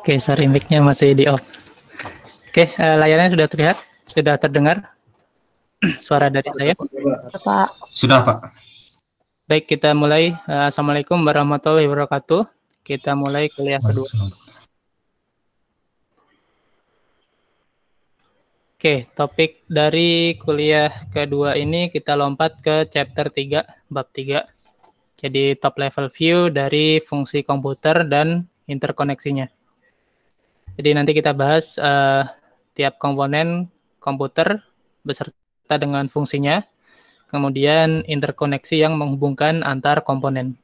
Oke, okay, sorry mic-nya masih di off. Oke, okay, uh, eh, layarnya sudah terlihat, sudah terdengar suara dari saya. Pak. Sudah, Pak. Baik, kita mulai. Eh, Assalamualaikum warahmatullahi wabarakatuh. Kita mulai kuliah kedua. Oke, topik dari kuliah kedua ini kita lompat ke chapter 3, bab 3. Jadi top level view dari fungsi komputer dan interkoneksinya. Jadi nanti kita bahas uh, tiap komponen komputer beserta dengan fungsinya, kemudian interkoneksi yang menghubungkan antar komponen.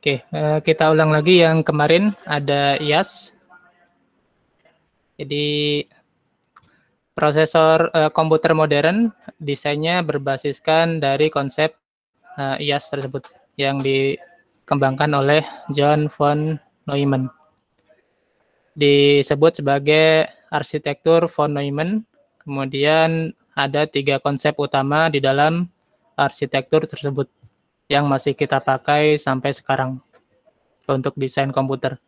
Oke, uh, kita ulang lagi yang kemarin ada IAS. Jadi prosesor uh, komputer modern desainnya berbasiskan dari konsep uh, IAS tersebut yang dikembangkan oleh John von Neumann. Disebut sebagai arsitektur von Neumann. Kemudian ada tiga konsep utama di dalam arsitektur tersebut yang masih kita pakai sampai sekarang untuk desain komputer.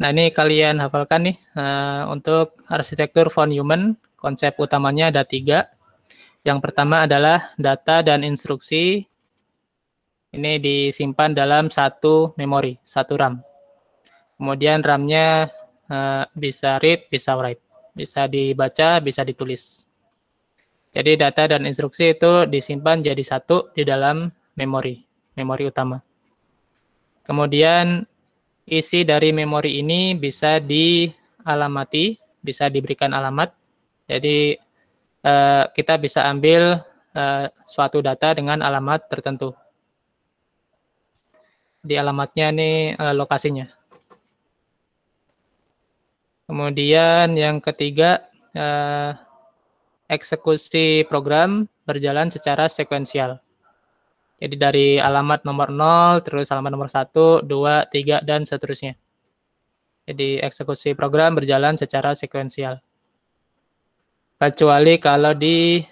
Nah ini kalian hafalkan nih uh, untuk arsitektur von Neumann konsep utamanya ada tiga. Yang pertama adalah data dan instruksi ini disimpan dalam satu memori, satu RAM. Kemudian RAM-nya uh, bisa read, bisa write. Bisa dibaca, bisa ditulis. Jadi data dan instruksi itu disimpan jadi satu di dalam memori, memori utama. Kemudian isi dari memori ini bisa dialamati, bisa diberikan alamat. Jadi eh, kita bisa ambil eh, suatu data dengan alamat tertentu di alamatnya nih uh, lokasinya. Kemudian yang ketiga uh, eksekusi program berjalan secara sekuensial. Jadi dari alamat nomor 0 terus alamat nomor 1, 2, 3 dan seterusnya. Jadi eksekusi program berjalan secara sekuensial. Kecuali kalau di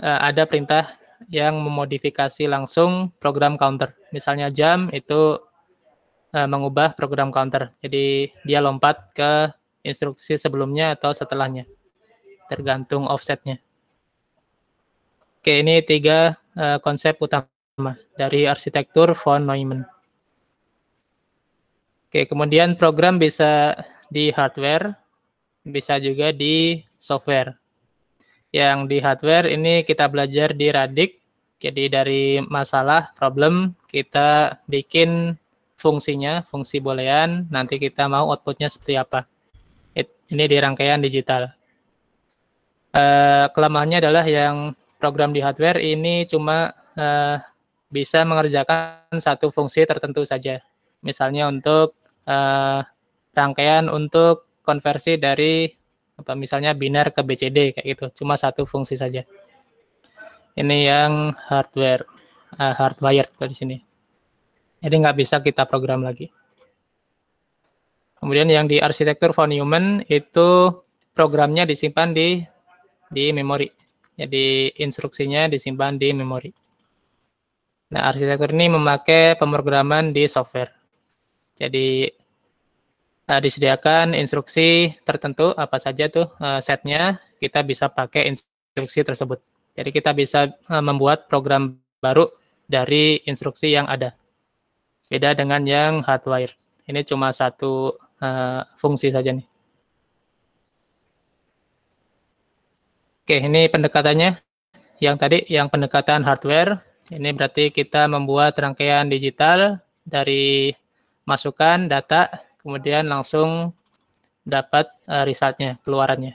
uh, ada perintah yang memodifikasi langsung program counter. Misalnya jam itu uh, mengubah program counter. Jadi dia lompat ke instruksi sebelumnya atau setelahnya. Tergantung offsetnya. Oke, ini tiga uh, konsep utama dari arsitektur von Neumann. Oke, kemudian program bisa di hardware, bisa juga di software yang di hardware ini kita belajar di Radik. Jadi dari masalah, problem, kita bikin fungsinya, fungsi boolean, nanti kita mau outputnya seperti apa. Ini di rangkaian digital. Eh, kelemahannya adalah yang program di hardware ini cuma eh, bisa mengerjakan satu fungsi tertentu saja. Misalnya untuk eh, rangkaian untuk konversi dari apa misalnya biner ke BCD kayak gitu cuma satu fungsi saja ini yang hardware uh, hardwired di sini jadi nggak bisa kita program lagi kemudian yang di arsitektur von Neumann itu programnya disimpan di di memori jadi instruksinya disimpan di memori nah arsitektur ini memakai pemrograman di software jadi uh, disediakan instruksi tertentu apa saja tuh uh, setnya kita bisa pakai instruksi tersebut. Jadi kita bisa uh, membuat program baru dari instruksi yang ada. Beda dengan yang hardware. Ini cuma satu uh, fungsi saja nih. Oke, ini pendekatannya. Yang tadi yang pendekatan hardware, ini berarti kita membuat rangkaian digital dari masukan data kemudian langsung dapat uh, resultnya, keluarannya.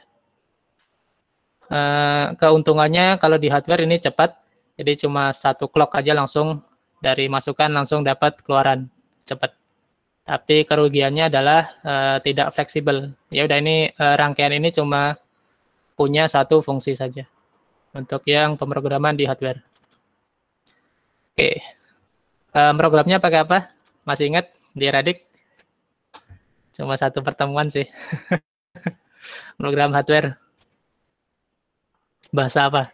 Uh, keuntungannya kalau di hardware ini cepat, jadi cuma satu clock aja langsung dari masukan langsung dapat keluaran cepat. Tapi kerugiannya adalah uh, tidak fleksibel. Ya udah ini uh, rangkaian ini cuma punya satu fungsi saja untuk yang pemrograman di hardware. Oke, okay. uh, programnya pakai apa? Masih ingat di Radik? Cuma satu pertemuan sih. Program hardware. Bahasa apa?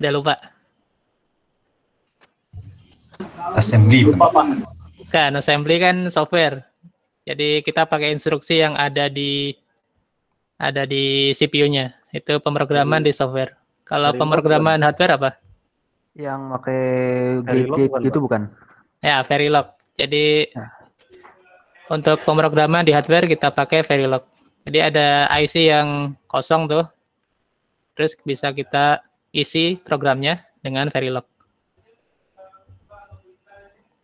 Udah lupa. Assembly. Lupa, Bukan, assembly kan software. Jadi kita pakai instruksi yang ada di ada di CPU-nya. Itu pemrograman hmm. di software. Kalau pemrograman hardware apa? Yang pakai gate itu bukan? Ya, Verilog. Jadi nah. untuk pemrograman di hardware kita pakai Verilog. Jadi ada IC yang kosong tuh. Terus bisa kita isi programnya dengan Verilog.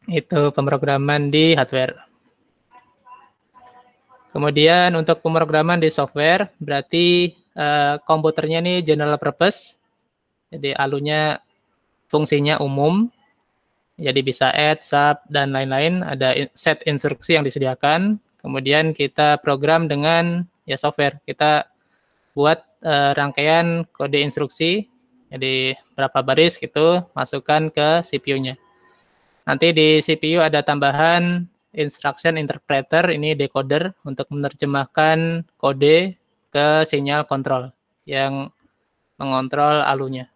Itu pemrograman di hardware. Kemudian untuk pemrograman di software berarti uh, komputernya ini general purpose. Jadi alunya fungsinya umum. Jadi bisa add, sub, dan lain-lain. Ada set instruksi yang disediakan. Kemudian kita program dengan ya software. Kita buat uh, rangkaian kode instruksi. Jadi berapa baris gitu masukkan ke CPU-nya. Nanti di CPU ada tambahan instruction interpreter ini decoder untuk menerjemahkan kode ke sinyal kontrol yang mengontrol alunya.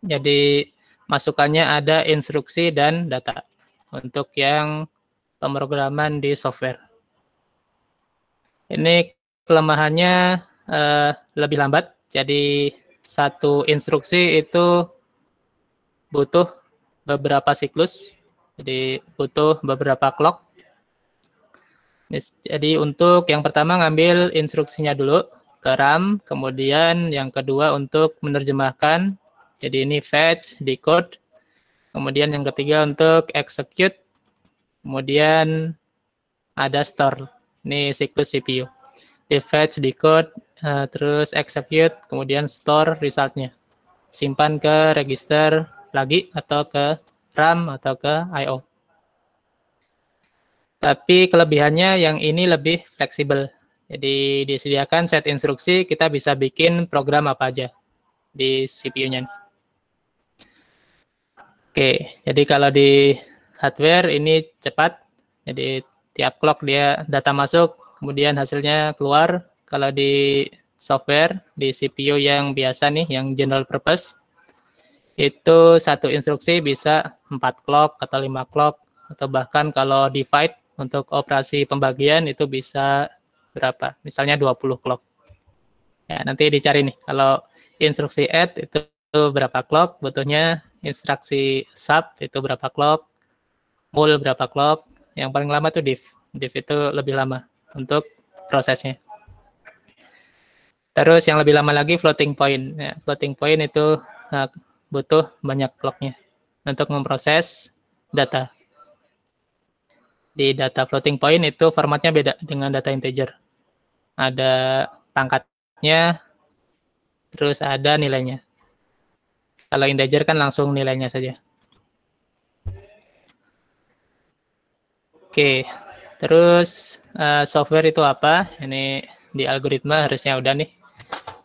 Jadi masukannya ada instruksi dan data untuk yang pemrograman di software. Ini kelemahannya uh, lebih lambat, jadi satu instruksi itu butuh beberapa siklus, jadi butuh beberapa clock. Jadi untuk yang pertama ngambil instruksinya dulu ke RAM, kemudian yang kedua untuk menerjemahkan jadi ini fetch, decode. Kemudian yang ketiga untuk execute. Kemudian ada store. Ini siklus CPU. Di fetch, decode, uh, terus execute, kemudian store resultnya. Simpan ke register lagi atau ke RAM atau ke I.O. Tapi kelebihannya yang ini lebih fleksibel. Jadi disediakan set instruksi kita bisa bikin program apa aja di CPU-nya. Oke, jadi kalau di hardware ini cepat. Jadi tiap clock dia data masuk, kemudian hasilnya keluar. Kalau di software, di CPU yang biasa nih, yang general purpose, itu satu instruksi bisa 4 clock atau 5 clock, atau bahkan kalau divide untuk operasi pembagian itu bisa berapa? Misalnya 20 clock. Ya, nanti dicari nih, kalau instruksi add itu berapa clock, butuhnya instruksi sub itu berapa clock, mul berapa clock, yang paling lama itu div. Div itu lebih lama untuk prosesnya. Terus yang lebih lama lagi floating point. Ya, floating point itu uh, butuh banyak clocknya untuk memproses data. Di data floating point itu formatnya beda dengan data integer. Ada pangkatnya, terus ada nilainya. Kalau integer kan langsung nilainya saja. Oke, terus uh, software itu apa? Ini di algoritma harusnya udah nih.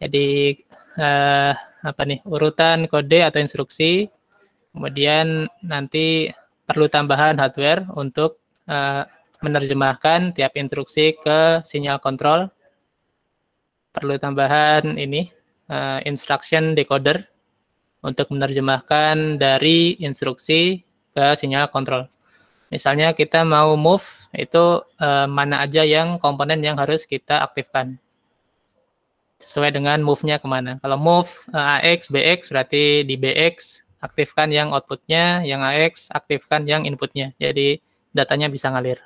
Jadi uh, apa nih urutan kode atau instruksi, kemudian nanti perlu tambahan hardware untuk uh, menerjemahkan tiap instruksi ke sinyal kontrol. Perlu tambahan ini uh, instruction decoder untuk menerjemahkan dari instruksi ke sinyal kontrol. Misalnya kita mau move, itu eh, mana aja yang komponen yang harus kita aktifkan. Sesuai dengan move-nya kemana. Kalau move eh, AX, BX, berarti di BX aktifkan yang outputnya, yang AX aktifkan yang inputnya. Jadi datanya bisa ngalir.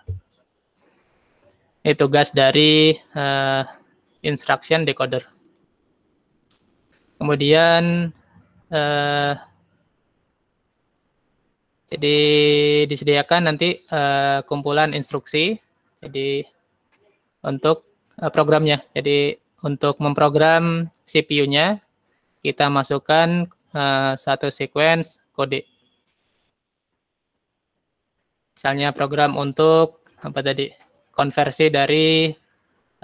Itu tugas dari eh, instruction decoder. Kemudian uh, jadi disediakan nanti uh, kumpulan instruksi jadi untuk uh, programnya. Jadi untuk memprogram CPU-nya kita masukkan uh, satu sequence kode. Misalnya program untuk apa tadi? konversi dari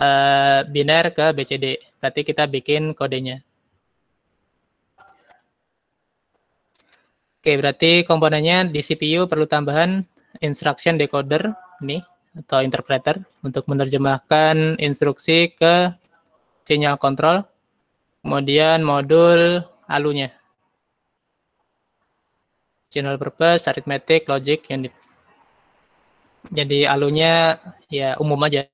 uh, biner ke BCD. Berarti kita bikin kodenya. Oke, berarti komponennya di CPU perlu tambahan instruction decoder nih atau interpreter untuk menerjemahkan instruksi ke sinyal kontrol. Kemudian modul alunya. General purpose, arithmetic, logic, unit. Jadi alunya ya umum aja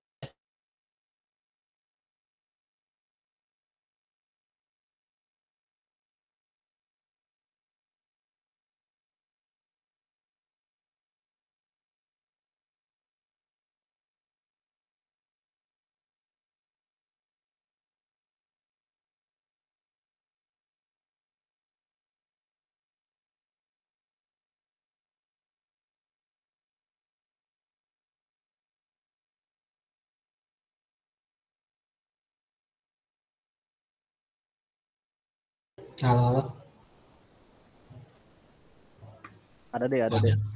Halo, Ada deh, ada. deh.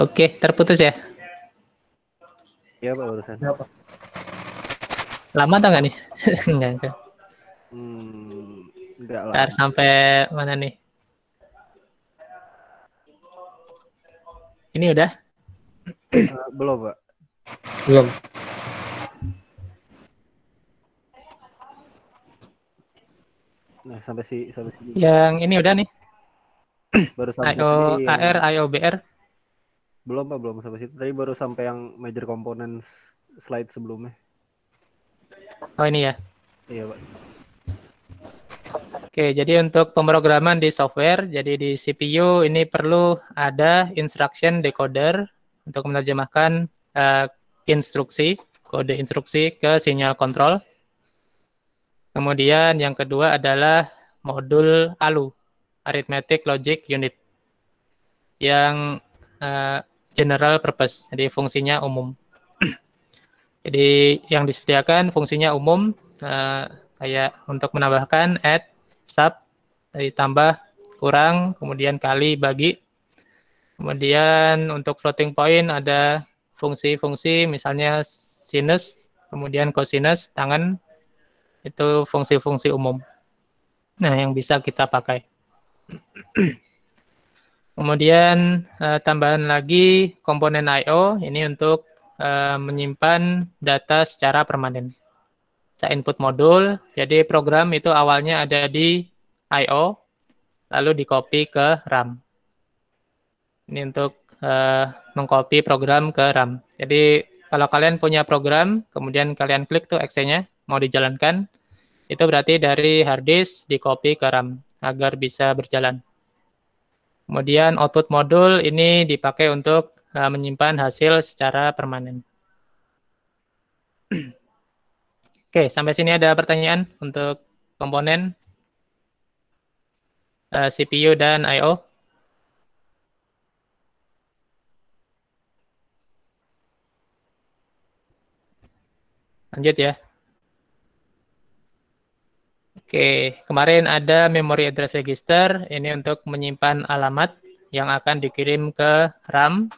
Oke, terputus ya? Iya Pak barusan. Ya, Pak. Lama atau enggak nih? enggak, enggak. Hmm, lah. Ntar sampai mana nih? Ini udah? Eh, belum, Pak. Belum. Nah, sampai si sampai si. Yang ini udah nih. baru sampai ayo AR, ayo BR? Belum pak, belum sampai situ. Tadi baru sampai yang major components slide sebelumnya. Oh ini ya? Iya pak. Oke, jadi untuk pemrograman di software, jadi di CPU ini perlu ada instruction decoder untuk menerjemahkan uh, instruksi, kode instruksi ke sinyal kontrol. Kemudian yang kedua adalah modul ALU arithmetic logic unit yang uh, general purpose. Jadi fungsinya umum. Jadi yang disediakan fungsinya umum uh, kayak untuk menambahkan add, sub, ditambah, kurang, kemudian kali, bagi. Kemudian untuk floating point ada fungsi-fungsi misalnya sinus, kemudian cosinus, tangan. Itu fungsi-fungsi umum. Nah, yang bisa kita pakai. Kemudian uh, tambahan lagi komponen I.O. ini untuk uh, menyimpan data secara permanen. Saya input modul, jadi program itu awalnya ada di I.O. lalu di copy ke RAM. Ini untuk uh, mengcopy program ke RAM. Jadi kalau kalian punya program, kemudian kalian klik tuh exe-nya, mau dijalankan, itu berarti dari hard disk di copy ke RAM agar bisa berjalan. Kemudian output modul ini dipakai untuk uh, menyimpan hasil secara permanen. Oke, sampai sini ada pertanyaan untuk komponen uh, e, CPU dan IO. Lanjut ya. Oke, kemarin ada memory address register, ini untuk menyimpan alamat yang akan dikirim ke RAM.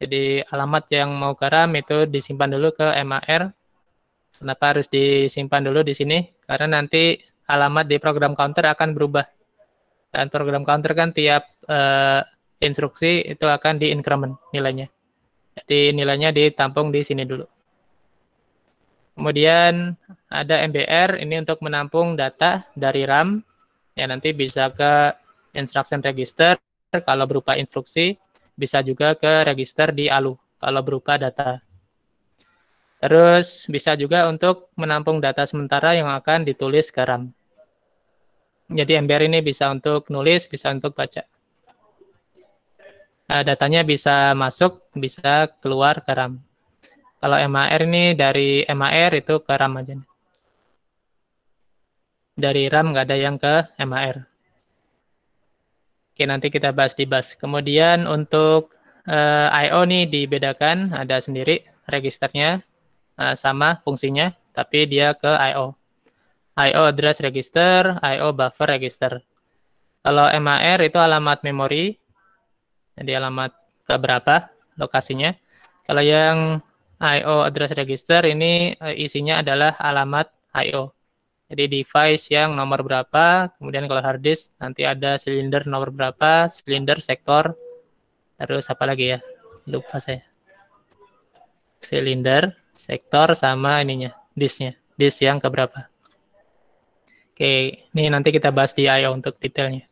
Jadi alamat yang mau ke RAM itu disimpan dulu ke MAR. Kenapa harus disimpan dulu di sini? Karena nanti alamat di program counter akan berubah. Dan program counter kan tiap uh, instruksi itu akan di increment nilainya. Jadi nilainya ditampung di sini dulu. Kemudian ada MBR ini untuk menampung data dari RAM ya nanti bisa ke instruction register kalau berupa instruksi, bisa juga ke register di ALU kalau berupa data. Terus bisa juga untuk menampung data sementara yang akan ditulis ke RAM. Jadi MBR ini bisa untuk nulis, bisa untuk baca. Nah, datanya bisa masuk, bisa keluar ke RAM. Kalau MAR ini dari MAR itu ke RAM aja. Dari RAM nggak ada yang ke MAR. Oke, nanti kita bahas di bus. Kemudian untuk uh, eh, I.O. nih dibedakan, ada sendiri registernya uh, sama fungsinya, tapi dia ke I.O. I.O. address register, I.O. buffer register. Kalau MAR itu alamat memori, jadi alamat keberapa lokasinya. Kalau yang IO address register ini eh, isinya adalah alamat IO. Jadi device yang nomor berapa, kemudian kalau hard disk nanti ada silinder nomor berapa, silinder sektor, terus apa lagi ya? Lupa saya. Silinder, sektor sama ininya, disknya, disk yang keberapa. Oke, ini nanti kita bahas di IO untuk detailnya.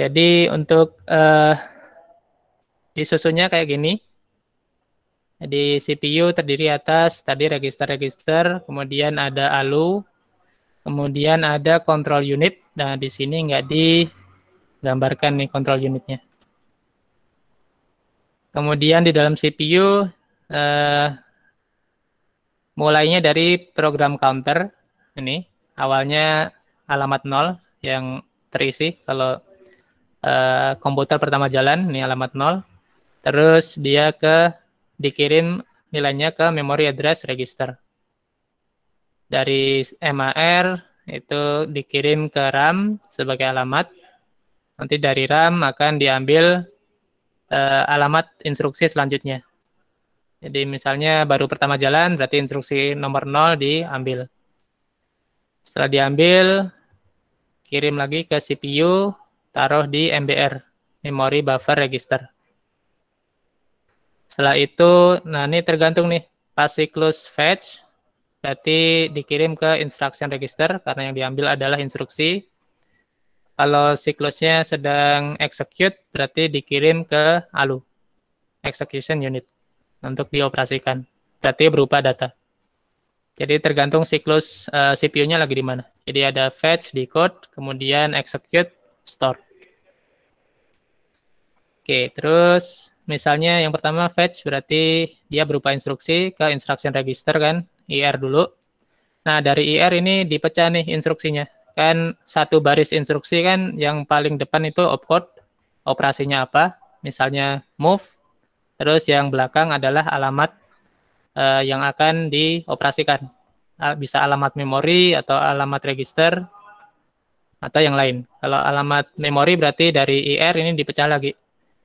Jadi untuk uh, disusunnya kayak gini. Jadi CPU terdiri atas tadi register-register, kemudian ada ALU, kemudian ada control unit. Nah di sini nggak digambarkan nih control unitnya. Kemudian di dalam CPU uh, eh, mulainya dari program counter ini awalnya alamat nol yang terisi kalau Eh, komputer pertama jalan, ini alamat 0. Terus dia ke dikirim nilainya ke memory address register. Dari MAR itu dikirim ke RAM sebagai alamat. Nanti dari RAM akan diambil uh, alamat instruksi selanjutnya. Jadi misalnya baru pertama jalan berarti instruksi nomor 0 diambil. Setelah diambil, kirim lagi ke CPU taruh di MBR, Memory Buffer Register. Setelah itu, nah ini tergantung nih, pas siklus fetch, berarti dikirim ke instruction register, karena yang diambil adalah instruksi. Kalau siklusnya sedang execute, berarti dikirim ke ALU, execution unit, untuk dioperasikan. Berarti berupa data. Jadi tergantung siklus uh, eh, CPU-nya lagi di mana. Jadi ada fetch, decode, kemudian execute, store. Oke, terus misalnya yang pertama fetch berarti dia berupa instruksi ke instruction register kan, IR dulu. Nah, dari IR ini dipecah nih instruksinya. Kan satu baris instruksi kan yang paling depan itu opcode, operasinya apa, misalnya move, terus yang belakang adalah alamat uh, yang akan dioperasikan. Bisa alamat memori atau alamat register, atau yang lain. Kalau alamat memori berarti dari IR ini dipecah lagi.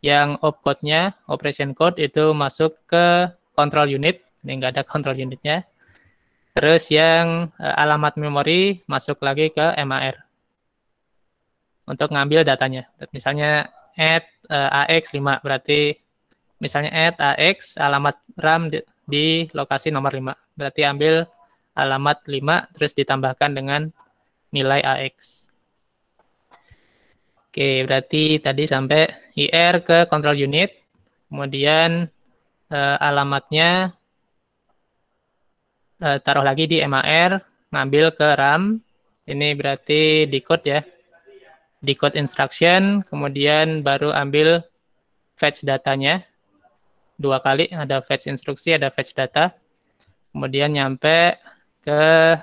Yang opcode nya operation code itu masuk ke control unit. Ini nggak ada control unitnya. Terus yang eh, alamat memori masuk lagi ke MAR untuk ngambil datanya. Misalnya add eh, AX5 berarti misalnya add AX alamat RAM di, di lokasi nomor 5. Berarti ambil alamat 5 terus ditambahkan dengan nilai AX. Oke, berarti tadi sampai IR ke control unit, kemudian uh, alamatnya uh, taruh lagi di MAR, ngambil ke RAM, ini berarti decode ya, decode instruction, kemudian baru ambil fetch datanya, dua kali, ada fetch instruksi, ada fetch data, kemudian nyampe ke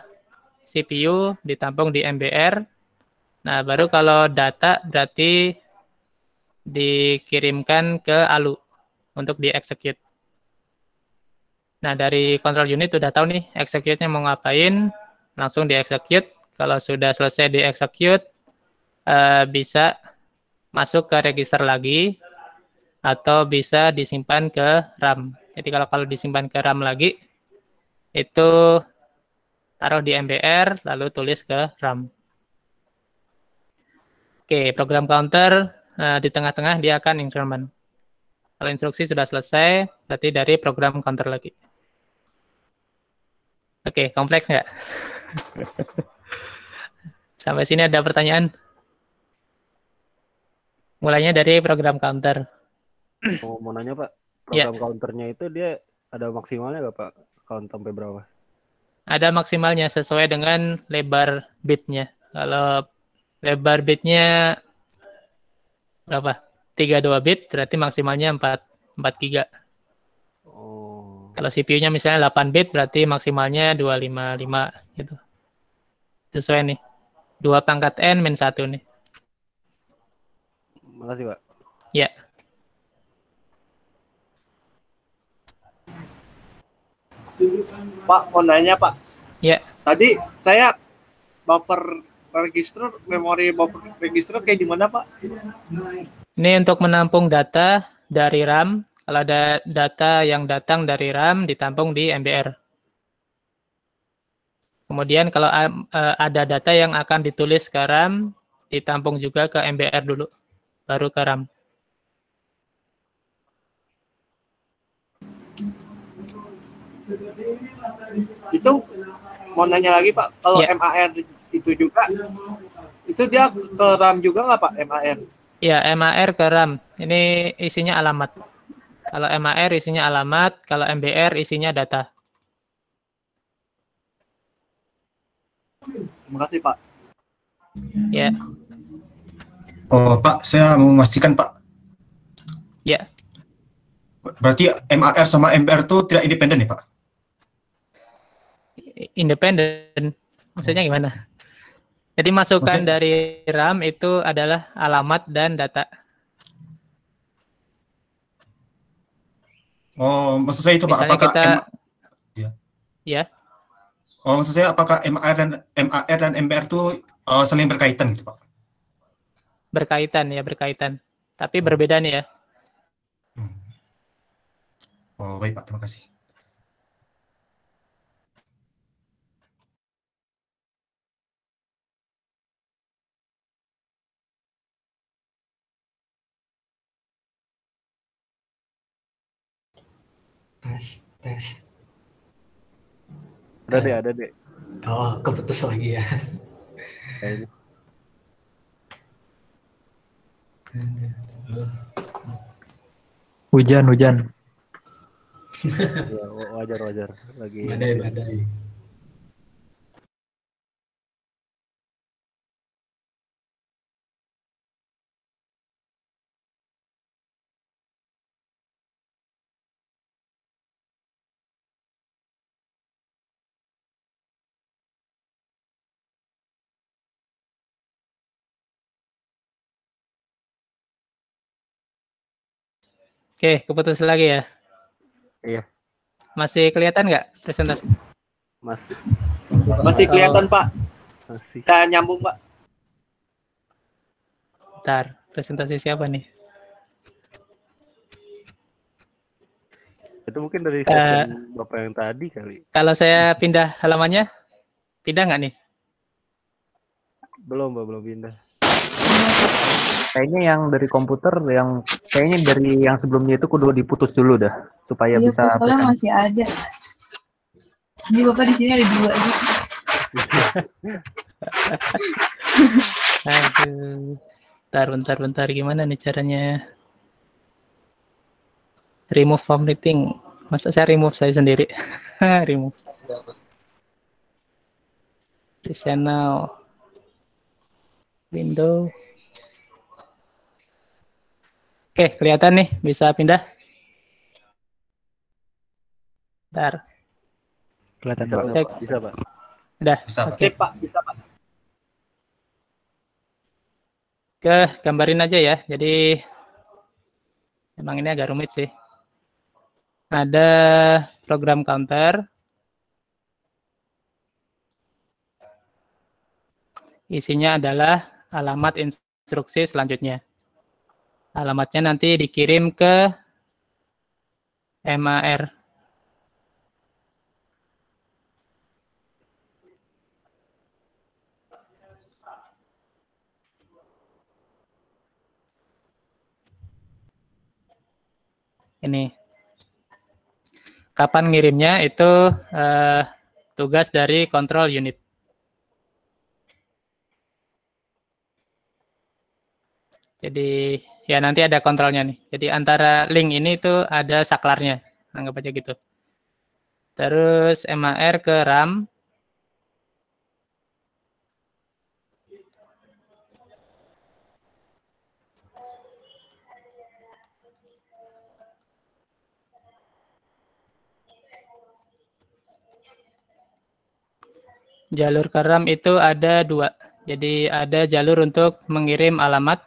CPU, ditampung di MBR, Nah, baru kalau data berarti dikirimkan ke ALU untuk di-execute. Nah, dari control unit udah tahu nih execute-nya mau ngapain, langsung di-execute. Kalau sudah selesai di-execute, eh, bisa masuk ke register lagi atau bisa disimpan ke RAM. Jadi kalau kalau disimpan ke RAM lagi, itu taruh di MBR lalu tulis ke RAM. Oke, program counter uh, di tengah-tengah dia akan increment. Kalau instruksi sudah selesai, berarti dari program counter lagi. Oke, kompleks nggak? Sampai sini ada pertanyaan? Mulainya dari program counter. Oh, mau nanya Pak, ya. program yeah. counternya itu dia ada maksimalnya nggak Pak? Count sampai berapa? Ada maksimalnya sesuai dengan lebar bitnya. Kalau Lebar bitnya berapa? 32 bit, berarti maksimalnya 4, 4 giga. Oh. Kalau CPU-nya misalnya 8 bit, berarti maksimalnya 255 gitu. Sesuai nih. 2 pangkat N min 1 nih. Makasih, Pak. Ya. Pak, mau nanya, Pak. Ya. Tadi saya buffer register memori buffer register kayak di mana pak? Ini untuk menampung data dari RAM. Kalau ada data yang datang dari RAM ditampung di MBR. Kemudian kalau eh, ada data yang akan ditulis ke RAM ditampung juga ke MBR dulu, baru ke RAM. Itu mau nanya lagi pak, kalau yeah. MAR itu juga itu dia ke RAM juga nggak Pak MAR? Ya MAR ke RAM. Ini isinya alamat. Kalau MAR isinya alamat, kalau MBR isinya data. Terima kasih Pak. Ya. Oh Pak, saya mau memastikan Pak. Ya. Berarti MAR sama MBR itu tidak independen ya Pak? Independen. Maksudnya gimana? Jadi masukan Maksud... dari RAM itu adalah alamat dan data. Oh, maksud saya itu Pak, apakah kita... M... ya. ya. Oh, maksud saya apakah MR dan MAR dan MBR itu uh, saling berkaitan gitu, Pak? Berkaitan ya, berkaitan. Tapi hmm. berbeda nih ya. Hmm. Oh, baik Pak, terima kasih. tes tes ada deh eh. ada deh oh keputus lagi ya hujan hujan ya, wajar wajar lagi badai badai Oke, keputus lagi ya. Iya. Masih kelihatan nggak presentasi? Mas. Masih kelihatan, Pak. Masih. Kita nyambung, Pak. Bentar, presentasi siapa nih? Itu mungkin dari uh, Bapak yang tadi kali. Kalau saya pindah halamannya, pindah nggak nih? Belum, Pak, belum pindah kayaknya yang dari komputer yang kayaknya dari yang sebelumnya itu kudu diputus dulu dah supaya iya, bisa soalnya masih ada ini bapak di sini ada dua gitu. Aduh. Bentar, bentar, bentar. Gimana nih caranya? Remove from meeting. Masa saya remove saya sendiri? remove. Di now. Window. Oke, kelihatan nih, bisa pindah. Bentar. Kelihatan bisa, Pak. Bisa, Pak. Udah. Bisa, Pak. Bisa, Pak. Bisa, Pak. Oke, gambarin aja ya. Jadi memang ini agak rumit sih. Ada program counter. Isinya adalah alamat instruksi selanjutnya. Alamatnya nanti dikirim ke MAR. Ini. Kapan ngirimnya itu eh, tugas dari kontrol unit. Jadi Ya nanti ada kontrolnya nih. Jadi antara link ini itu ada saklarnya, anggap aja gitu. Terus MAR ke RAM. Jalur ke RAM itu ada dua. Jadi ada jalur untuk mengirim alamat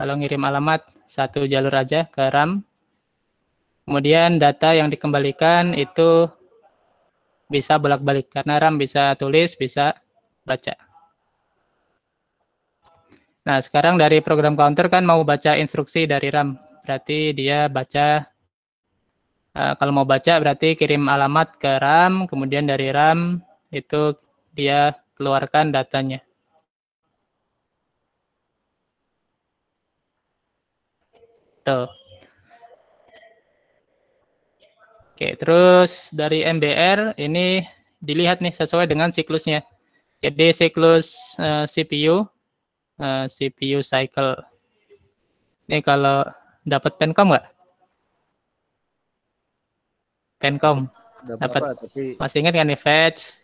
Kalau ngirim alamat satu jalur aja ke RAM. Kemudian data yang dikembalikan itu bisa bolak-balik karena RAM bisa tulis, bisa baca. Nah, sekarang dari program counter kan mau baca instruksi dari RAM. Berarti dia baca eh, kalau mau baca berarti kirim alamat ke RAM, kemudian dari RAM itu dia keluarkan datanya. gitu. Oke, terus dari MBR ini dilihat nih sesuai dengan siklusnya. Jadi siklus uh, eh, CPU, uh, eh, CPU cycle. Ini kalau dapat penkom nggak? Penkom. Dapat. tapi... Masih ingat kan nih fetch,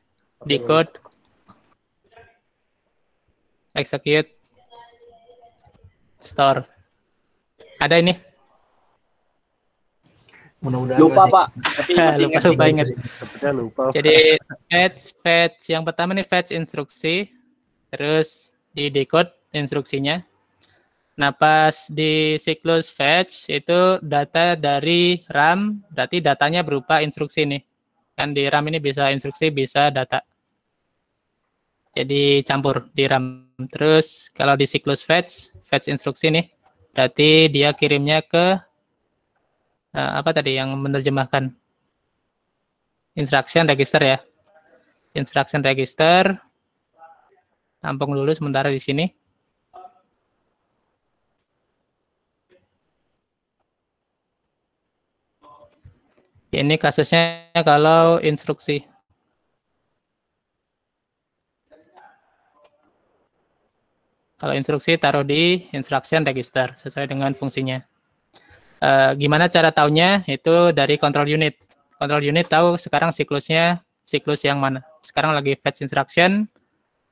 decode, execute, store. Ada ini. mudah lupa masih... Pak, tapi lupa, lupa ingat. Jadi fetch fetch yang pertama nih fetch instruksi, terus di decode instruksinya. Nah, pas di siklus fetch itu data dari RAM, berarti datanya berupa instruksi nih. Kan di RAM ini bisa instruksi, bisa data. Jadi campur di RAM. Terus kalau di siklus fetch, fetch instruksi nih, Berarti dia kirimnya ke uh, apa tadi yang menerjemahkan? Instruction register ya. Instruction register. Tampung dulu sementara di sini. Ini kasusnya kalau instruksi. Kalau instruksi taruh di instruction register sesuai dengan fungsinya. Uh, gimana cara tahunya? Itu dari control unit. Control unit tahu sekarang siklusnya siklus yang mana. Sekarang lagi fetch instruction,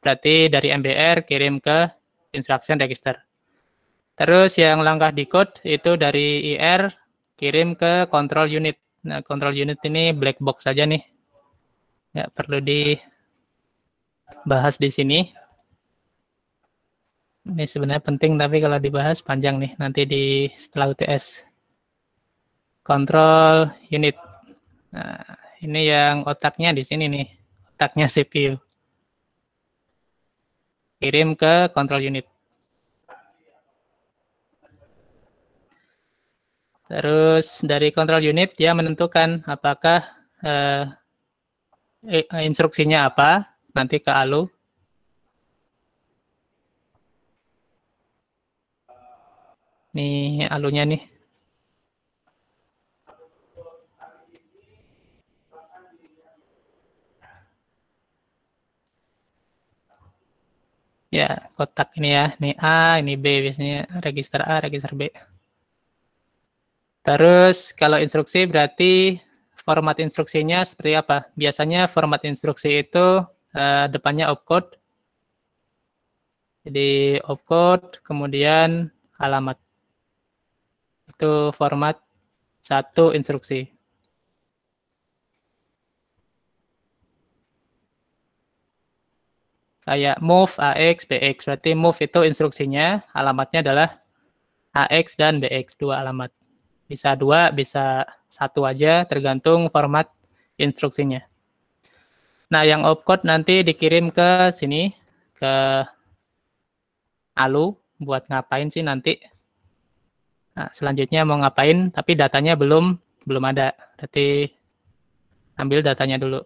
berarti dari MBR kirim ke instruction register. Terus yang langkah decode itu dari IR kirim ke control unit. Nah, control unit ini black box saja nih. Nggak perlu dibahas di sini ini sebenarnya penting tapi kalau dibahas panjang nih nanti di setelah UTS. Kontrol unit. Nah, ini yang otaknya di sini nih, otaknya CPU. Kirim ke kontrol unit. Terus dari kontrol unit dia menentukan apakah eh, eh, instruksinya apa nanti ke ALU Nih alunya nih. Ya, kotak ini ya. Ini A, ini B biasanya. Register A, register B. Terus kalau instruksi berarti format instruksinya seperti apa? Biasanya format instruksi itu uh, depannya opcode. Jadi opcode, kemudian alamat itu format, satu instruksi. saya move AX, BX. Berarti move itu instruksinya, alamatnya adalah AX dan BX, dua alamat. Bisa dua, bisa satu aja, tergantung format instruksinya. Nah, yang opcode nanti dikirim ke sini, ke ALU buat ngapain sih nanti Nah, selanjutnya mau ngapain tapi datanya belum belum ada. Berarti ambil datanya dulu.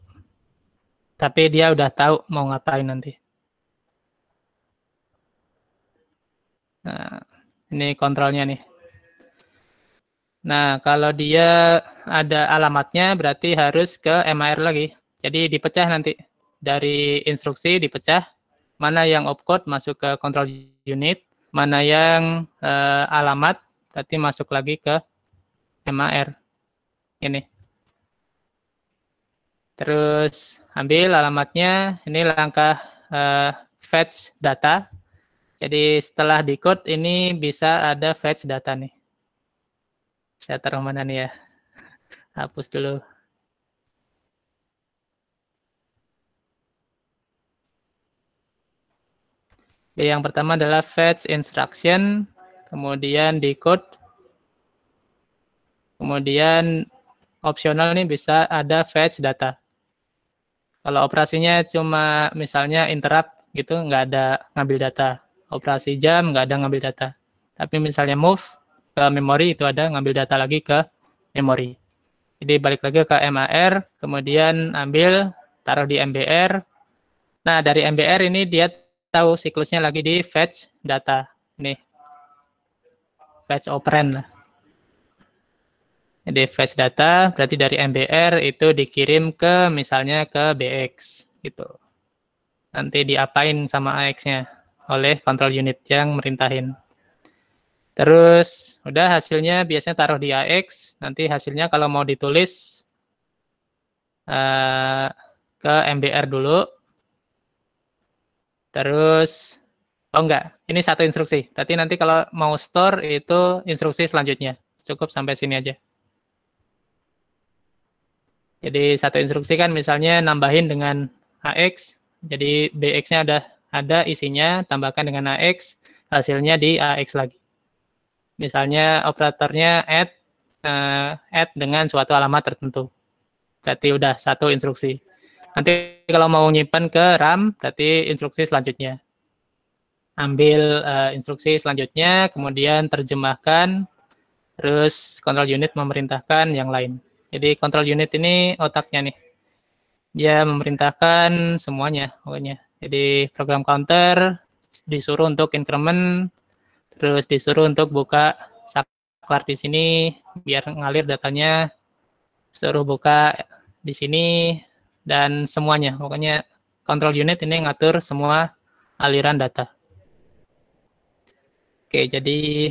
Tapi dia udah tahu mau ngapain nanti. Nah, ini kontrolnya nih. Nah, kalau dia ada alamatnya berarti harus ke MIR lagi. Jadi dipecah nanti. Dari instruksi dipecah. Mana yang opcode masuk ke control unit, mana yang uh, alamat berarti masuk lagi ke MAR ini. Terus ambil alamatnya, ini langkah uh, fetch data. Jadi setelah di code ini bisa ada fetch data nih. Saya taruh mana nih ya? Hapus dulu. Yang pertama adalah fetch instruction kemudian di code, kemudian opsional ini bisa ada fetch data. Kalau operasinya cuma misalnya interrupt gitu, nggak ada ngambil data. Operasi jam nggak ada ngambil data. Tapi misalnya move ke memory itu ada ngambil data lagi ke memory. Jadi balik lagi ke MAR, kemudian ambil, taruh di MBR. Nah, dari MBR ini dia tahu siklusnya lagi di fetch data. Nih, fetch operand lah. Jadi fetch data berarti dari MBR itu dikirim ke misalnya ke BX gitu. Nanti diapain sama AX-nya oleh control unit yang merintahin. Terus udah hasilnya biasanya taruh di AX, nanti hasilnya kalau mau ditulis uh, ke MBR dulu. Terus Oh enggak, ini satu instruksi. Berarti nanti kalau mau store itu instruksi selanjutnya. Cukup sampai sini aja. Jadi satu instruksi kan misalnya nambahin dengan AX, jadi BX-nya ada ada isinya, tambahkan dengan AX, hasilnya di AX lagi. Misalnya operatornya add, uh, add dengan suatu alamat tertentu. Berarti udah satu instruksi. Nanti kalau mau nyimpan ke RAM, berarti instruksi selanjutnya ambil uh, instruksi selanjutnya, kemudian terjemahkan, terus kontrol unit memerintahkan yang lain. Jadi kontrol unit ini otaknya nih. Dia memerintahkan semuanya pokoknya. Jadi program counter disuruh untuk increment, terus disuruh untuk buka saklar di sini biar ngalir datanya, suruh buka di sini dan semuanya. Pokoknya kontrol unit ini ngatur semua aliran data. Oke, jadi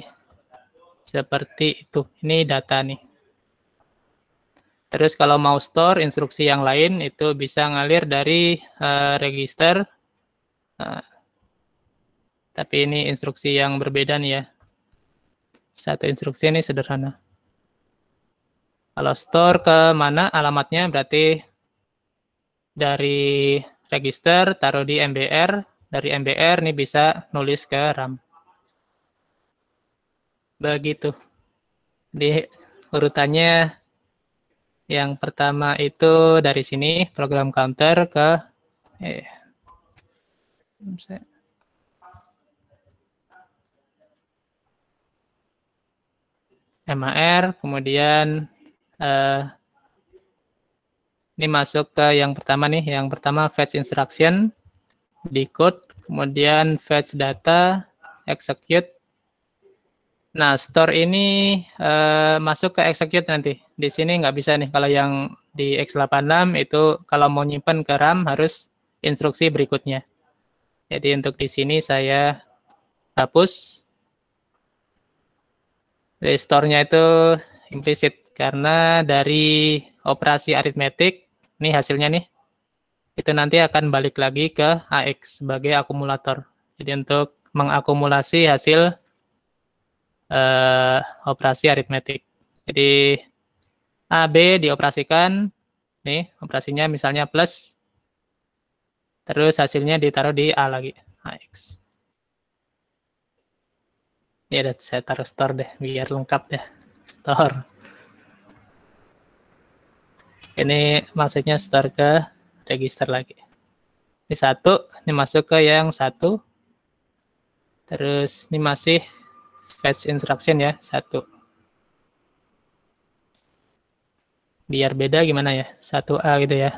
seperti itu. Ini data nih. Terus kalau mau store instruksi yang lain itu bisa ngalir dari uh, register. Uh, tapi ini instruksi yang berbeda nih ya. Satu instruksi ini sederhana. Kalau store ke mana alamatnya berarti dari register taruh di MBR, dari MBR ini bisa nulis ke RAM begitu. Di urutannya yang pertama itu dari sini program counter ke eh, MAR kemudian eh, ini masuk ke yang pertama nih yang pertama fetch instruction decode kemudian fetch data execute Nah, store ini uh, masuk ke execute nanti. Di sini nggak bisa nih. Kalau yang di X86 itu kalau mau nyimpan ke RAM harus instruksi berikutnya. Jadi untuk di sini saya hapus. Restore-nya itu implisit karena dari operasi aritmetik, nih hasilnya nih, itu nanti akan balik lagi ke AX sebagai akumulator. Jadi untuk mengakumulasi hasil uh, operasi aritmetik. Jadi AB dioperasikan, nih operasinya misalnya plus, terus hasilnya ditaruh di A lagi, AX. Ya, udah saya taruh store deh, biar lengkap deh. Ya, store. Ini maksudnya store ke register lagi. Ini satu, ini masuk ke yang satu. Terus ini masih fetch instruction ya, satu. Biar beda gimana ya, satu a gitu ya.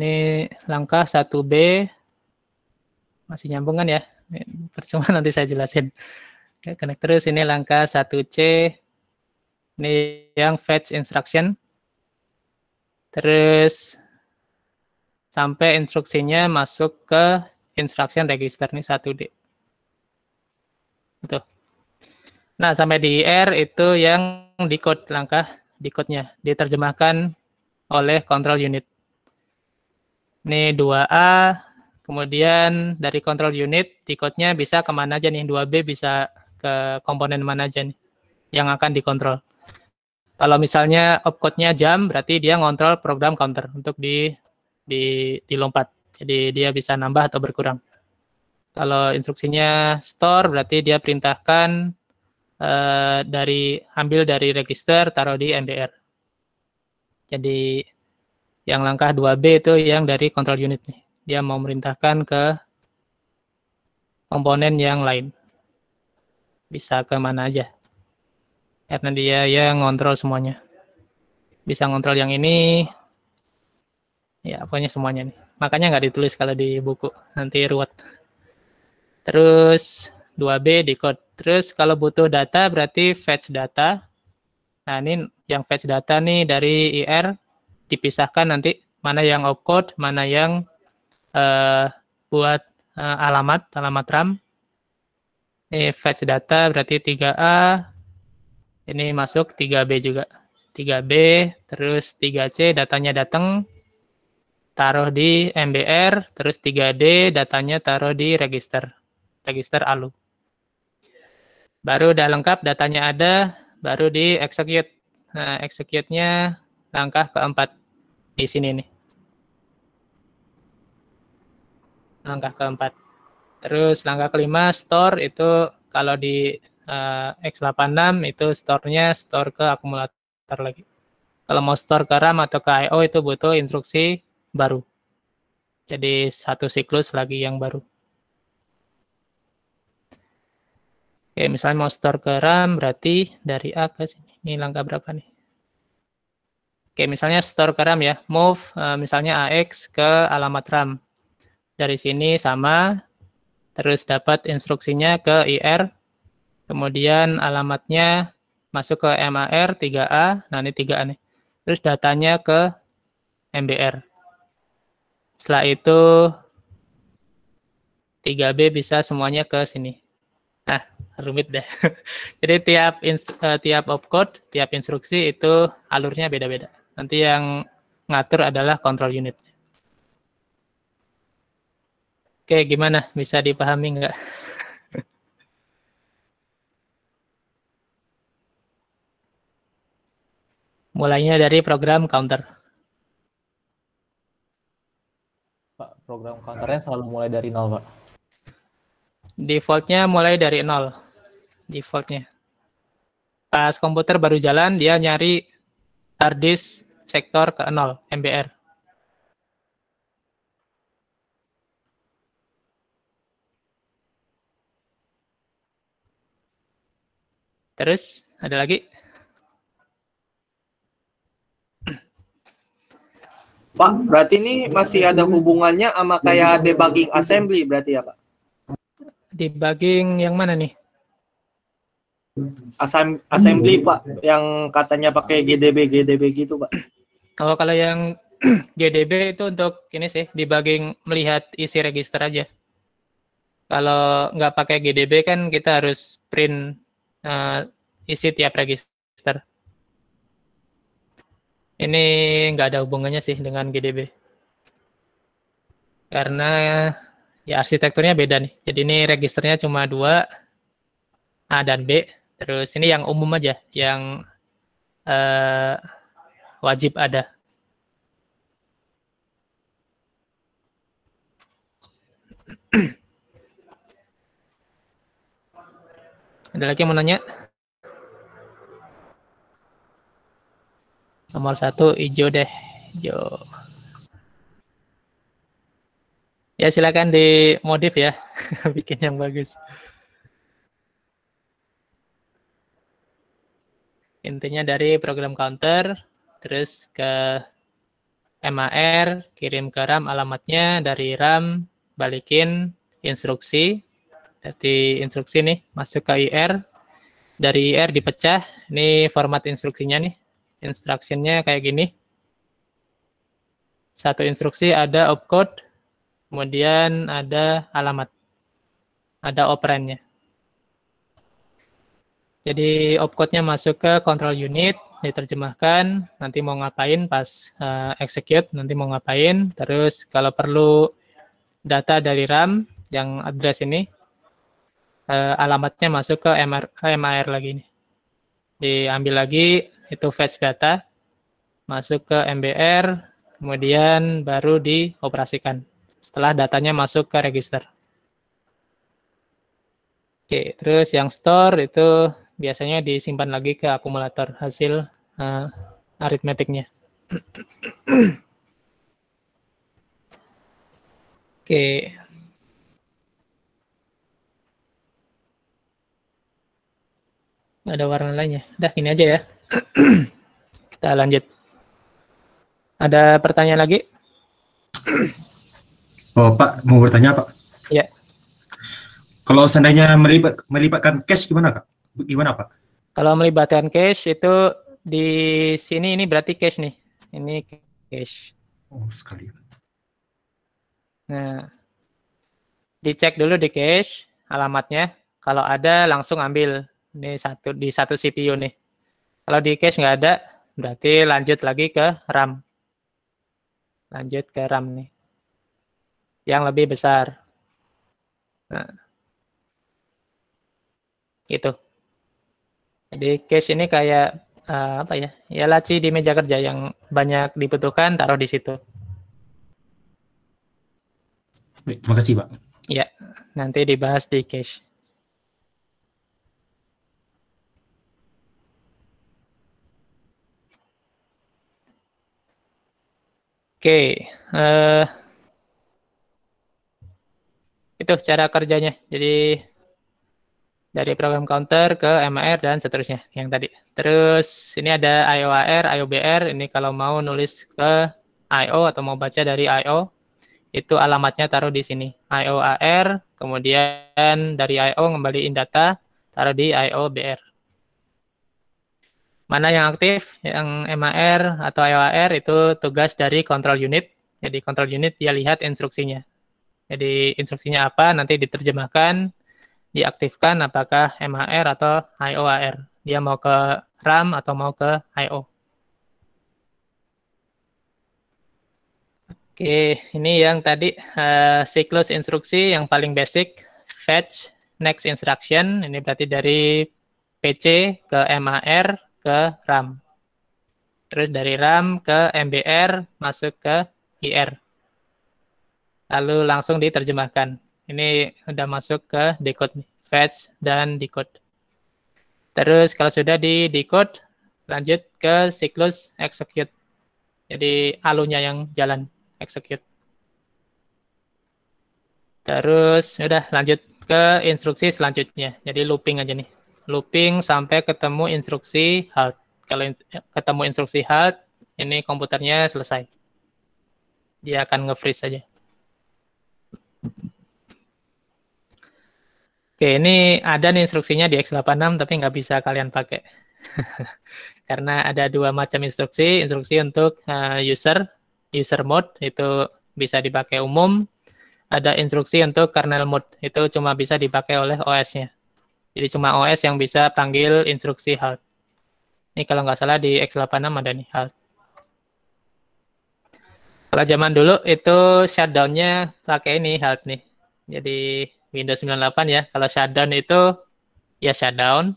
Ini langkah 1B, masih nyambung kan ya? Percuma nanti saya jelasin. Oke, connect terus ini langkah 1C. Ini yang fetch instruction. Terus sampai instruksinya masuk ke instruction register nih 1D. Itu. Nah, sampai di R itu yang decode langkah decode-nya diterjemahkan oleh control unit. Ini 2A, kemudian dari control unit decode-nya bisa kemana aja nih, 2B bisa ke komponen mana aja nih yang akan dikontrol. Kalau misalnya opcode-nya jam, berarti dia ngontrol program counter untuk di di dilompat. Jadi dia bisa nambah atau berkurang. Kalau instruksinya store, berarti dia perintahkan uh, dari ambil dari register, taruh di MDR. Jadi yang langkah 2B itu yang dari control unit nih. Dia mau merintahkan ke komponen yang lain bisa ke mana aja karena dia ya ngontrol semuanya bisa ngontrol yang ini ya pokoknya semuanya nih makanya nggak ditulis kalau di buku nanti ruwet terus 2B di decode terus kalau butuh data berarti fetch data nah ini yang fetch data nih dari IR dipisahkan nanti mana yang opcode mana yang uh, buat uh, alamat alamat RAM ini eh, fetch data berarti 3A. Ini masuk 3B juga. 3B, terus 3C datanya datang. Taruh di MBR, terus 3D datanya taruh di register. Register ALU. Baru udah lengkap datanya ada, baru di execute. Nah, execute-nya langkah keempat di sini nih. Langkah keempat. Terus langkah kelima store itu kalau di uh, eh, X86 itu store-nya store ke akumulator lagi. Kalau mau store ke RAM atau ke I.O. itu butuh instruksi baru. Jadi satu siklus lagi yang baru. Oke, misalnya mau store ke RAM berarti dari A ke sini. Ini langkah berapa nih? Oke, misalnya store ke RAM ya. Move uh, misalnya AX ke alamat RAM. Dari sini sama harus dapat instruksinya ke IR, kemudian alamatnya masuk ke MAR 3A, nah ini 3A nih. Terus datanya ke MBR. Setelah itu 3B bisa semuanya ke sini. Nah, rumit deh. Jadi tiap eh, tiap opcode, tiap instruksi itu alurnya beda-beda. Nanti yang ngatur adalah control unit. Oke, gimana? Bisa dipahami nggak? Mulainya dari program counter. Pak, program counternya selalu mulai dari nol, Pak. Defaultnya mulai dari nol. Defaultnya. Pas komputer baru jalan, dia nyari hard disk sektor ke nol, MBR. Terus ada lagi? Pak, berarti ini masih ada hubungannya sama kayak debugging assembly berarti ya, Pak? Debugging yang mana nih? Asam, assembly, Pak, yang katanya pakai GDB GDB gitu, Pak. Kalau kalau yang GDB itu untuk ini sih debugging melihat isi register aja. Kalau nggak pakai GDB kan kita harus print uh, isi tiap register. Ini nggak ada hubungannya sih dengan GDB. Karena ya arsitekturnya beda nih. Jadi ini registernya cuma dua, A dan B. Terus ini yang umum aja, yang uh, wajib ada. Ada lagi yang mau nanya? Nomor satu hijau deh, hijau. Ya silakan di modif ya, bikin yang bagus. Intinya dari program counter, terus ke MAR, kirim ke RAM alamatnya, dari RAM balikin instruksi, jadi instruksi nih masuk ke IR, dari IR dipecah. Ini format instruksinya nih. Instruksinya kayak gini. Satu instruksi ada opcode, kemudian ada alamat, ada operandnya. Jadi opcode-nya masuk ke control unit, diterjemahkan, nanti mau ngapain pas uh, execute, nanti mau ngapain, terus kalau perlu data dari RAM yang address ini uh, alamatnya masuk ke MR, lagi nih. Diambil lagi itu fetch data, masuk ke MBR, kemudian baru dioperasikan setelah datanya masuk ke register. Oke, terus yang store itu biasanya disimpan lagi ke akumulator hasil uh, aritmetiknya. Oke, Nggak ada warna lainnya. Dah ini aja ya. Kita lanjut. Ada pertanyaan lagi? Oh, Pak, mau bertanya, Pak? Ya. Kalau seandainya melibat, melibatkan cash gimana, Kak? Gimana, Pak? Kalau melibatkan cash itu di sini ini berarti cash nih. Ini cash. Oh, sekali. Nah, dicek dulu di cash. alamatnya. Kalau ada langsung ambil. Ini satu di satu CPU nih. Kalau di cache nggak ada, berarti lanjut lagi ke RAM. Lanjut ke RAM nih. Yang lebih besar. Nah. Gitu. Jadi cache ini kayak uh, apa ya? Ya laci di meja kerja yang banyak dibutuhkan taruh di situ. Baik, terima kasih, Pak. Ya, nanti dibahas di cache. Oke, uh, itu cara kerjanya. Jadi dari program counter ke MR dan seterusnya yang tadi. Terus ini ada IOAR, IOBR. Ini kalau mau nulis ke IO atau mau baca dari IO, itu alamatnya taruh di sini. IOAR, kemudian dari IO ngembaliin data, taruh di IOBR. Mana yang aktif, yang MAR atau IOR itu tugas dari control unit. Jadi control unit dia lihat instruksinya. Jadi instruksinya apa nanti diterjemahkan, diaktifkan apakah MAR atau IOR Dia mau ke RAM atau mau ke IO. Oke, ini yang tadi uh, siklus instruksi yang paling basic fetch next instruction. Ini berarti dari PC ke MAR ke RAM. Terus dari RAM ke MBR masuk ke IR. Lalu langsung diterjemahkan. Ini udah masuk ke decode fetch dan decode. Terus kalau sudah di decode lanjut ke siklus execute. Jadi alunya yang jalan execute. Terus udah lanjut ke instruksi selanjutnya. Jadi looping aja nih looping sampai ketemu instruksi halt. Kalau in eh, ketemu instruksi halt, ini komputernya selesai. Dia akan nge-freeze saja. Oke, ini ada nih instruksinya di X86, tapi nggak bisa kalian pakai. Karena ada dua macam instruksi. Instruksi untuk uh, user, user mode, itu bisa dipakai umum. Ada instruksi untuk kernel mode, itu cuma bisa dipakai oleh OS-nya. Jadi cuma OS yang bisa panggil instruksi halt. Ini kalau nggak salah di X86 ada nih halt. Kalau zaman dulu itu shutdown-nya pakai ini halt nih. Jadi Windows 98 ya, kalau shutdown itu ya shutdown.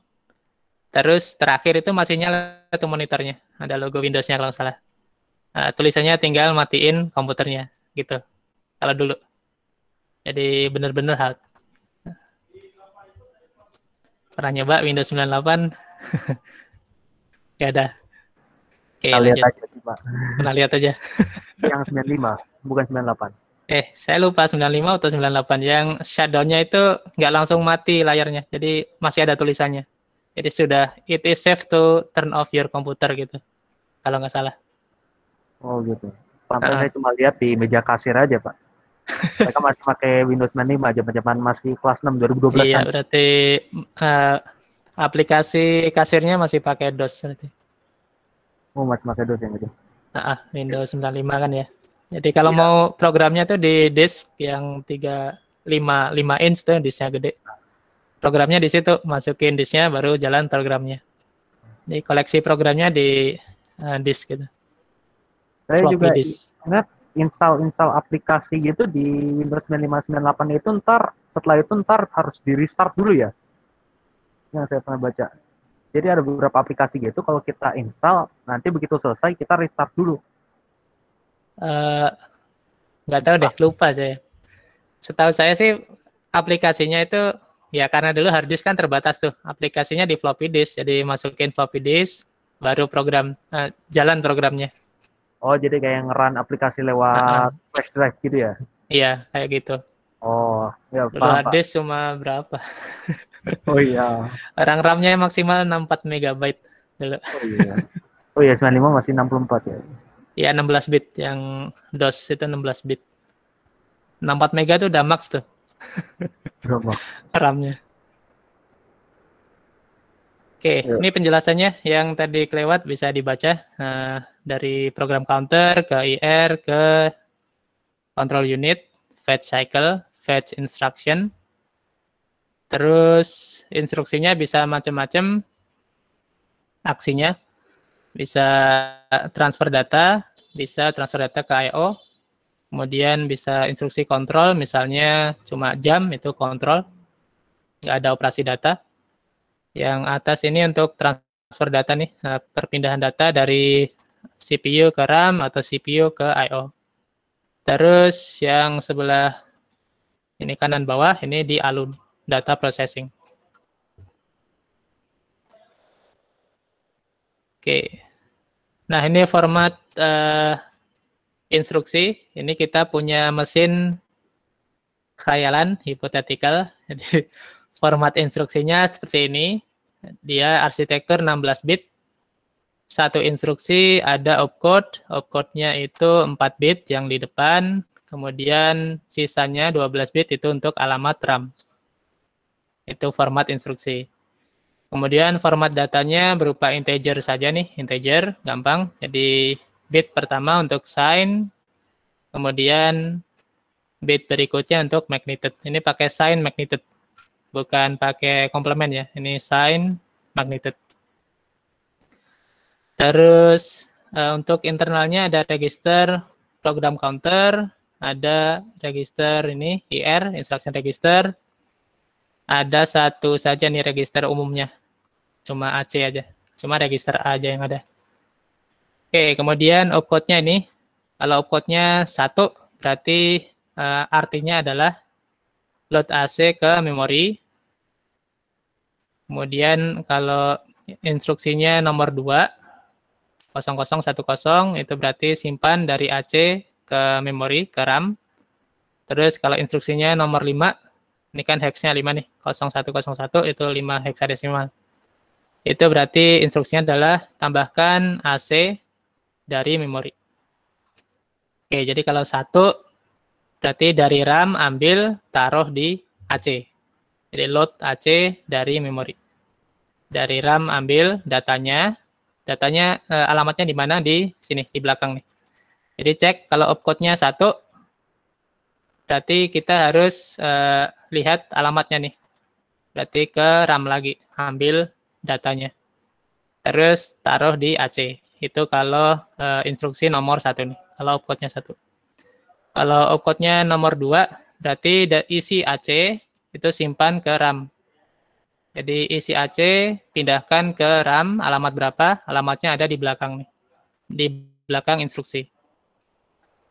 Terus terakhir itu masih nyala itu monitornya. Ada logo Windows-nya kalau nggak salah. Nah, tulisannya tinggal matiin komputernya gitu. Kalau dulu. Jadi benar-benar halt. Pernah nyoba Windows 98? Gak ada. Oke, okay, lihat aja, Pak. Pernah lihat aja. yang 95, bukan 98. Eh, saya lupa 95 atau 98. Yang shutdown-nya itu nggak langsung mati layarnya. Jadi masih ada tulisannya. Jadi sudah it is safe to turn off your computer gitu. Kalau nggak salah. Oh gitu. Pantas uh, saya ah. cuma lihat di meja kasir aja, Pak mereka masih pakai Windows 95 zaman-zaman masih kelas 6 2012 iya berarti uh, aplikasi kasirnya masih pakai DOS berarti oh masih pakai DOS ya gitu ah uh, Windows 95 kan ya jadi kalau iya. mau programnya tuh di disk yang 3 5 5 inch tuh disknya gede programnya di situ masukin disknya baru jalan programnya di koleksi programnya di uh, disk gitu saya Floppy juga disk. ingat install-install aplikasi gitu di Windows 9598 itu ntar setelah itu ntar harus di restart dulu ya yang saya pernah baca jadi ada beberapa aplikasi gitu kalau kita install nanti begitu selesai kita restart dulu eh, nggak uh, tahu deh lupa saya setahu saya sih aplikasinya itu ya karena dulu hard disk kan terbatas tuh aplikasinya di floppy disk jadi masukin floppy disk baru program uh, jalan programnya Oh, jadi kayak ngeran aplikasi lewat uh -huh. flash drive gitu ya? Iya, kayak gitu. Oh, ya Dulu paham, hard disk cuma berapa? oh iya. Orang RAM-nya maksimal 64 MB dulu. Oh iya. Oh iya, 95 masih 64 ya. Iya, 16 bit yang DOS itu 16 bit. 64 MB itu udah max tuh. RAM-nya. Oke, okay, iya. ini penjelasannya yang tadi kelewat bisa dibaca uh, dari program counter ke IR ke control unit, fetch cycle, fetch instruction. Terus instruksinya bisa macam-macam aksinya. Bisa transfer data, bisa transfer data ke IO. Kemudian bisa instruksi kontrol misalnya cuma jam itu kontrol. Nggak ada operasi data yang atas ini untuk transfer data nih, eh, perpindahan data dari CPU ke RAM atau CPU ke I.O. Terus yang sebelah ini kanan bawah, ini di alun, data processing. Oke. Nah, ini format uh, instruksi. Ini kita punya mesin khayalan, hipotetikal. Format instruksinya seperti ini. Dia arsitektur 16 bit. Satu instruksi ada opcode. Opcode-nya itu 4 bit yang di depan. Kemudian sisanya 12 bit itu untuk alamat RAM. Itu format instruksi. Kemudian format datanya berupa integer saja nih, integer, gampang. Jadi bit pertama untuk sign, kemudian bit berikutnya untuk magnitude. Ini pakai sign magnitude bukan pakai komplement ya. Ini sine magnitude. Terus uh, untuk internalnya ada register program counter, ada register ini IR instruction register. Ada satu saja nih register umumnya. Cuma AC aja. Cuma register A aja yang ada. Oke, kemudian opcode-nya ini. Kalau opcode-nya satu berarti uh, artinya adalah load AC ke memori Kemudian kalau instruksinya nomor 2, 0010 itu berarti simpan dari AC ke memori, ke RAM. Terus kalau instruksinya nomor 5, ini kan hexnya 5 nih, 0101 itu 5 heksadesimal. Itu berarti instruksinya adalah tambahkan AC dari memori. Oke, jadi kalau satu berarti dari RAM ambil taruh di AC. Jadi load AC dari memori. Dari RAM ambil datanya, datanya eh, alamatnya di mana di sini di belakang nih. Jadi cek kalau opcode-nya satu, berarti kita harus eh, lihat alamatnya nih. Berarti ke RAM lagi, ambil datanya. Terus taruh di AC. Itu kalau eh, instruksi nomor satu nih, kalau opcode-nya satu. Kalau opcode-nya nomor dua, berarti isi AC itu simpan ke RAM. Jadi isi AC pindahkan ke RAM alamat berapa? Alamatnya ada di belakang nih. Di belakang instruksi.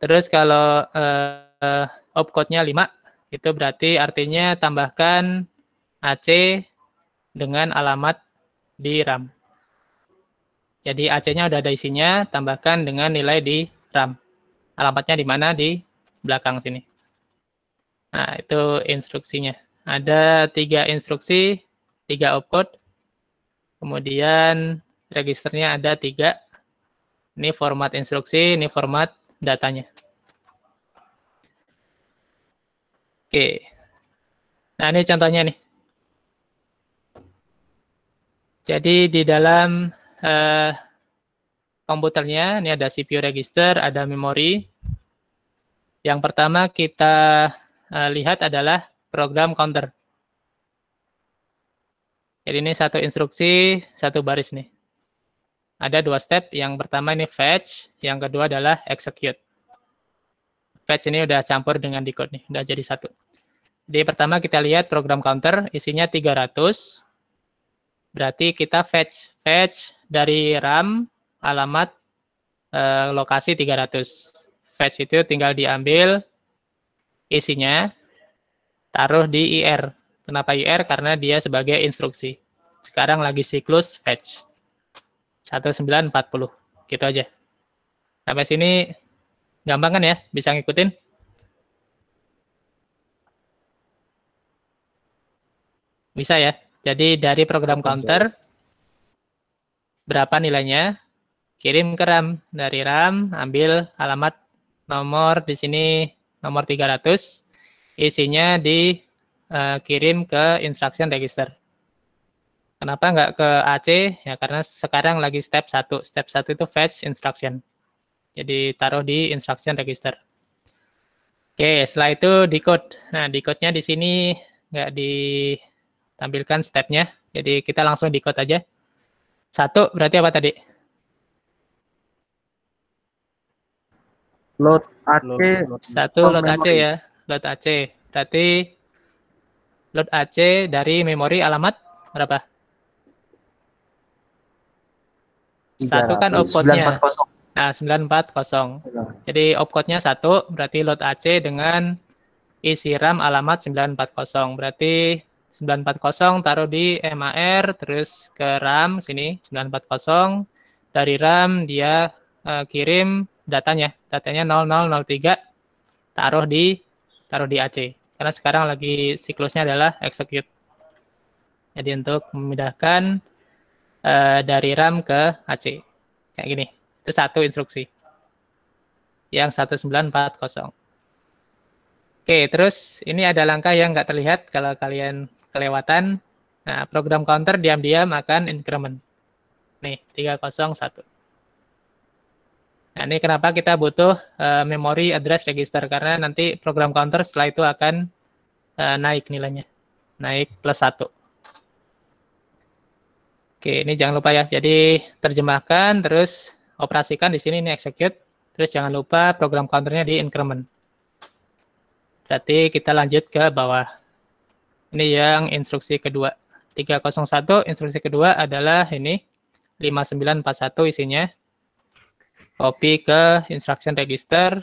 Terus kalau eh, opcode-nya 5 itu berarti artinya tambahkan AC dengan alamat di RAM. Jadi AC-nya udah ada isinya, tambahkan dengan nilai di RAM. Alamatnya di mana? Di belakang sini. Nah, itu instruksinya ada tiga instruksi, tiga output, kemudian registernya ada tiga. Ini format instruksi, ini format datanya. Oke, nah ini contohnya nih. Jadi di dalam eh, komputernya, ini ada CPU register, ada memori. Yang pertama kita eh, lihat adalah program counter. Jadi ini satu instruksi, satu baris nih. Ada dua step, yang pertama ini fetch, yang kedua adalah execute. Fetch ini udah campur dengan decode nih, udah jadi satu. Jadi pertama kita lihat program counter, isinya 300. Berarti kita fetch. Fetch dari RAM alamat eh, lokasi 300. Fetch itu tinggal diambil isinya, taruh di IR. Kenapa IR? Karena dia sebagai instruksi. Sekarang lagi siklus fetch. 1940. Gitu aja. Sampai sini gampang kan ya? Bisa ngikutin? Bisa ya? Jadi dari program counter, berapa nilainya? Kirim ke RAM. Dari RAM, ambil alamat nomor di sini nomor 300 isinya dikirim eh, ke instruction register. Kenapa nggak ke AC? Ya karena sekarang lagi step 1. Step 1 itu fetch instruction. Jadi taruh di instruction register. Oke, setelah itu decode. Nah, decode-nya di sini nggak ditampilkan step-nya. Jadi kita langsung decode aja. Satu berarti apa tadi? Load AC. Satu load AC ya load AC. Berarti load AC dari memori alamat berapa? Satu kan opcode-nya. Nah, 940. Jadi opcode-nya satu, berarti load AC dengan isi RAM alamat 940. Berarti 940 taruh di MAR, terus ke RAM sini 940. Dari RAM dia uh, kirim datanya, datanya 0003 taruh di taruh di AC karena sekarang lagi siklusnya adalah execute. Jadi untuk memindahkan uh, dari RAM ke AC kayak gini. Itu satu instruksi. Yang 1940. Oke, terus ini ada langkah yang nggak terlihat kalau kalian kelewatan. Nah, program counter diam-diam akan increment. Nih, 301. Nah, ini kenapa kita butuh uh, memori address register karena nanti program counter setelah itu akan uh, naik nilainya. Naik plus satu. Oke, ini jangan lupa ya. Jadi terjemahkan terus operasikan di sini ini execute. Terus jangan lupa program counternya di increment. Berarti kita lanjut ke bawah. Ini yang instruksi kedua. 301 instruksi kedua adalah ini 5941 isinya copy ke instruction register,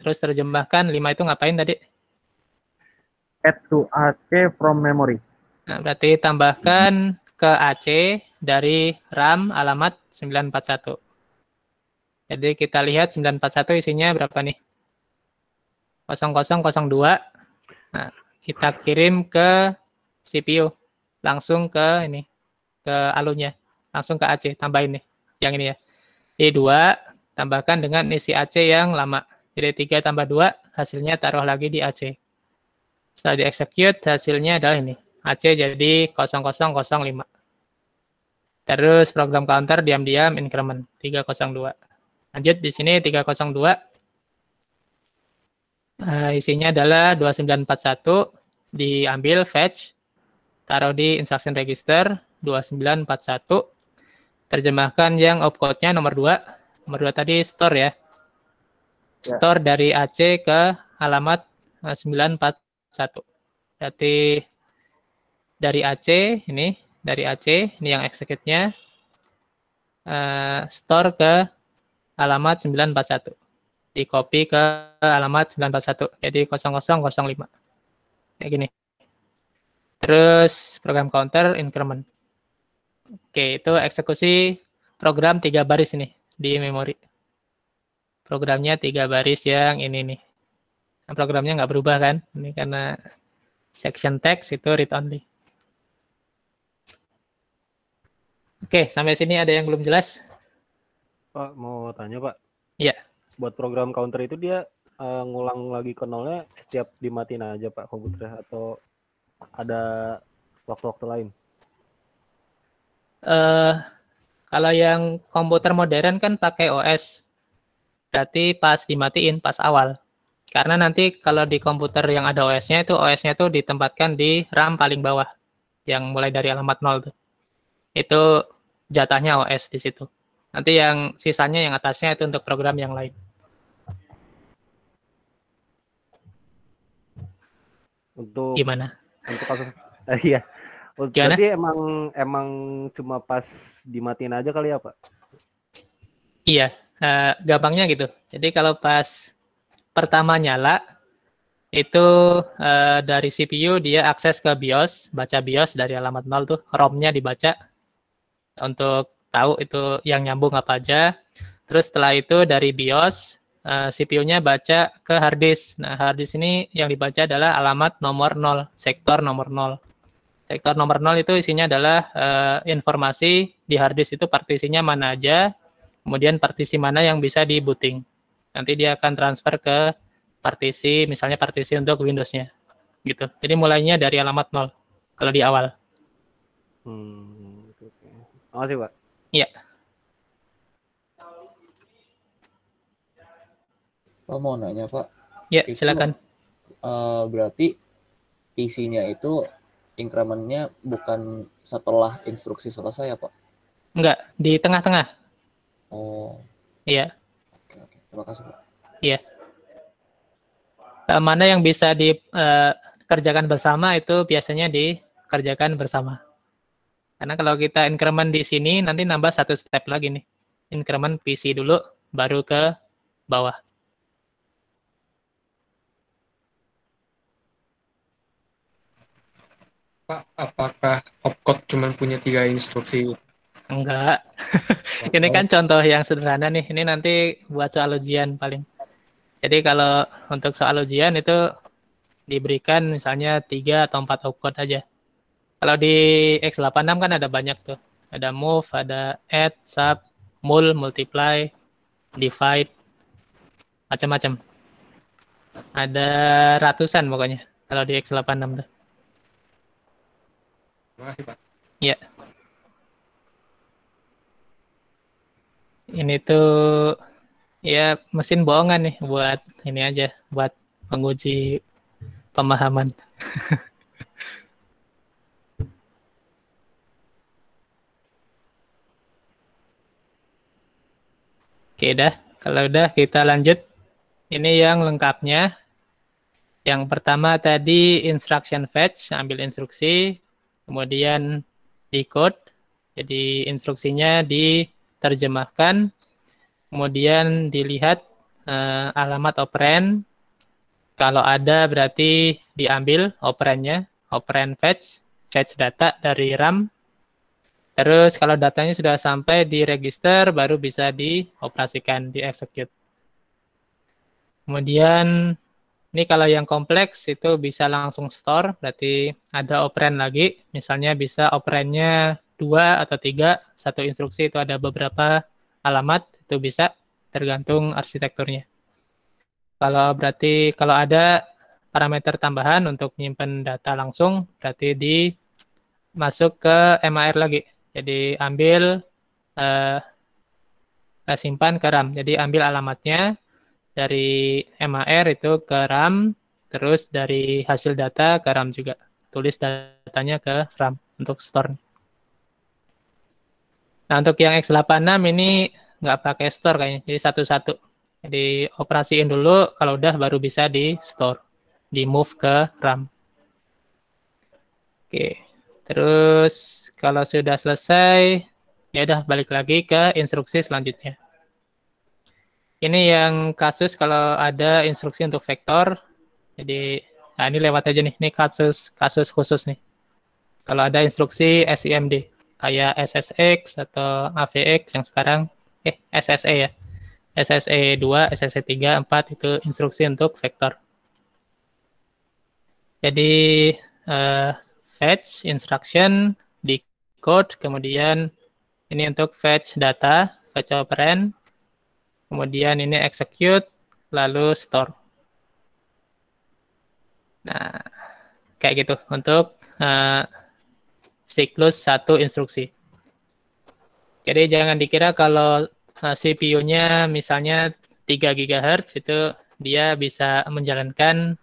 terus terjemahkan 5 itu ngapain tadi? Add to AC from memory. Nah, berarti tambahkan ke AC dari RAM alamat 941. Jadi kita lihat 941 isinya berapa nih? 0002. Nah, kita kirim ke CPU langsung ke ini ke alunya, langsung ke AC, tambahin nih yang ini ya. E D2 tambahkan dengan isi AC yang lama. Jadi 3 e tambah 2 hasilnya taruh lagi di AC. Setelah di execute hasilnya adalah ini. AC jadi 0005. Terus program counter diam-diam increment 302. Lanjut di sini 302 Uh, eh, isinya adalah 2941 diambil fetch taruh di instruction register 2941 terjemahkan yang opcode-nya nomor dua, Nomor dua tadi store ya. ya. Store ya. dari AC ke alamat 941. Eh, Jadi dari AC ini, dari AC ini yang execute-nya uh, store ke alamat 941. Di copy ke alamat 941. Jadi 0005. Kayak gini. Terus program counter increment. Oke, itu eksekusi program tiga baris nih di memori. Programnya tiga baris yang ini nih. Nah, programnya nggak berubah kan? Ini karena section text itu read only. Oke, sampai sini ada yang belum jelas? Pak, mau tanya Pak. Iya. Buat program counter itu dia uh, ngulang lagi ke nolnya setiap dimatiin aja Pak komputer atau ada waktu-waktu lain? uh, kalau yang komputer modern kan pakai OS. Berarti pas dimatiin pas awal. Karena nanti kalau di komputer yang ada OS-nya itu OS-nya itu ditempatkan di RAM paling bawah yang mulai dari alamat 0 tuh. Itu jatahnya OS di situ. Nanti yang sisanya yang atasnya itu untuk program yang lain. Untuk gimana? Untuk kasus uh, iya, Gimana? Jadi emang emang cuma pas dimatiin aja kali ya Pak? Iya, uh, gampangnya gitu. Jadi kalau pas pertama nyala itu uh, dari CPU dia akses ke BIOS, baca BIOS dari alamat nol tuh, ROM-nya dibaca untuk tahu itu yang nyambung apa aja. Terus setelah itu dari BIOS uh, eh, CPU-nya baca ke hard disk. Nah, hard disk ini yang dibaca adalah alamat nomor 0, sektor nomor 0. Sektor nomor 0 itu isinya adalah uh, informasi di hard itu partisinya mana aja, kemudian partisi mana yang bisa di booting. Nanti dia akan transfer ke partisi, misalnya partisi untuk Windows-nya. Gitu. Jadi mulainya dari alamat nol, kalau di awal. Hmm, oke. Okay. Pak. Iya. Pak mau nanya, Pak. Ya, silakan. Uh, berarti isinya itu incrementnya bukan setelah instruksi selesai ya Pak? Enggak, di tengah-tengah. Oh. Iya. Oke, oke. Terima kasih Pak. Iya. Eh, mana yang bisa dikerjakan eh, bersama itu biasanya dikerjakan bersama. Karena kalau kita increment di sini, nanti nambah satu step lagi nih. Increment PC dulu, baru ke bawah. apakah opcode cuma punya tiga instruksi? Enggak. ini kan oh. contoh yang sederhana nih. Ini nanti buat soal ujian paling. Jadi kalau untuk soal ujian itu diberikan misalnya tiga atau empat opcode aja. Kalau di X86 kan ada banyak tuh. Ada move, ada add, sub, mul, multiply, divide, macam-macam. Ada ratusan pokoknya kalau di X86 tuh. Terima kasih, Pak. Ya. Ini tuh ya mesin bohongan nih buat ini aja buat penguji pemahaman. Oke dah, kalau udah kita lanjut. Ini yang lengkapnya. Yang pertama tadi instruction fetch, ambil instruksi kemudian di code. Jadi instruksinya diterjemahkan, kemudian dilihat uh, alamat operand. Kalau ada berarti diambil operandnya, operand fetch, fetch data dari RAM. Terus kalau datanya sudah sampai di register baru bisa dioperasikan, di execute. Kemudian ini kalau yang kompleks itu bisa langsung store, berarti ada operand lagi. Misalnya bisa operandnya dua atau tiga, satu instruksi itu ada beberapa alamat, itu bisa tergantung arsitekturnya. Kalau berarti kalau ada parameter tambahan untuk menyimpan data langsung, berarti di masuk ke MAR lagi. Jadi ambil eh, eh, simpan ke RAM. Jadi ambil alamatnya, dari MAR itu ke RAM, terus dari hasil data ke RAM juga. Tulis datanya ke RAM untuk store. Nah, untuk yang X86 ini nggak pakai store kayaknya, jadi satu-satu. Jadi operasiin dulu, kalau udah baru bisa di store, di move ke RAM. Oke, terus kalau sudah selesai, ya udah balik lagi ke instruksi selanjutnya. Ini yang kasus kalau ada instruksi untuk vektor. Jadi nah ini lewat aja nih. Ini kasus kasus khusus nih. Kalau ada instruksi SIMD kayak SSX atau AVX yang sekarang eh SSE ya. SSE 2, SSE 3, 4 itu instruksi untuk vektor. Jadi uh, fetch instruction di code, kemudian ini untuk fetch data, fetch operand, kemudian ini execute, lalu store. Nah, kayak gitu untuk uh, siklus satu instruksi. Jadi jangan dikira kalau eh, CPU-nya misalnya 3 GHz itu dia bisa menjalankan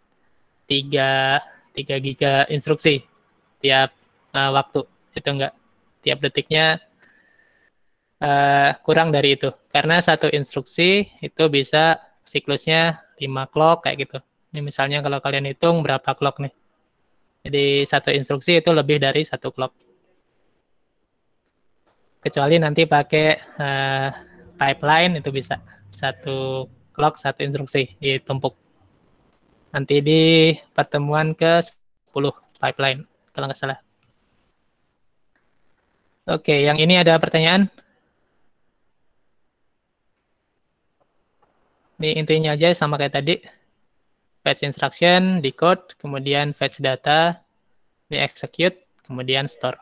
3 3 giga instruksi tiap uh, waktu. Itu enggak. Tiap detiknya uh, kurang dari itu karena satu instruksi itu bisa siklusnya 5 clock kayak gitu. Ini misalnya kalau kalian hitung berapa clock nih. Jadi satu instruksi itu lebih dari satu clock. Kecuali nanti pakai uh, pipeline itu bisa satu clock satu instruksi ditumpuk. Nanti di pertemuan ke 10 pipeline kalau nggak salah. Oke, yang ini ada pertanyaan? Ini intinya aja sama kayak tadi, fetch instruction, decode, kemudian fetch data, di execute, kemudian store.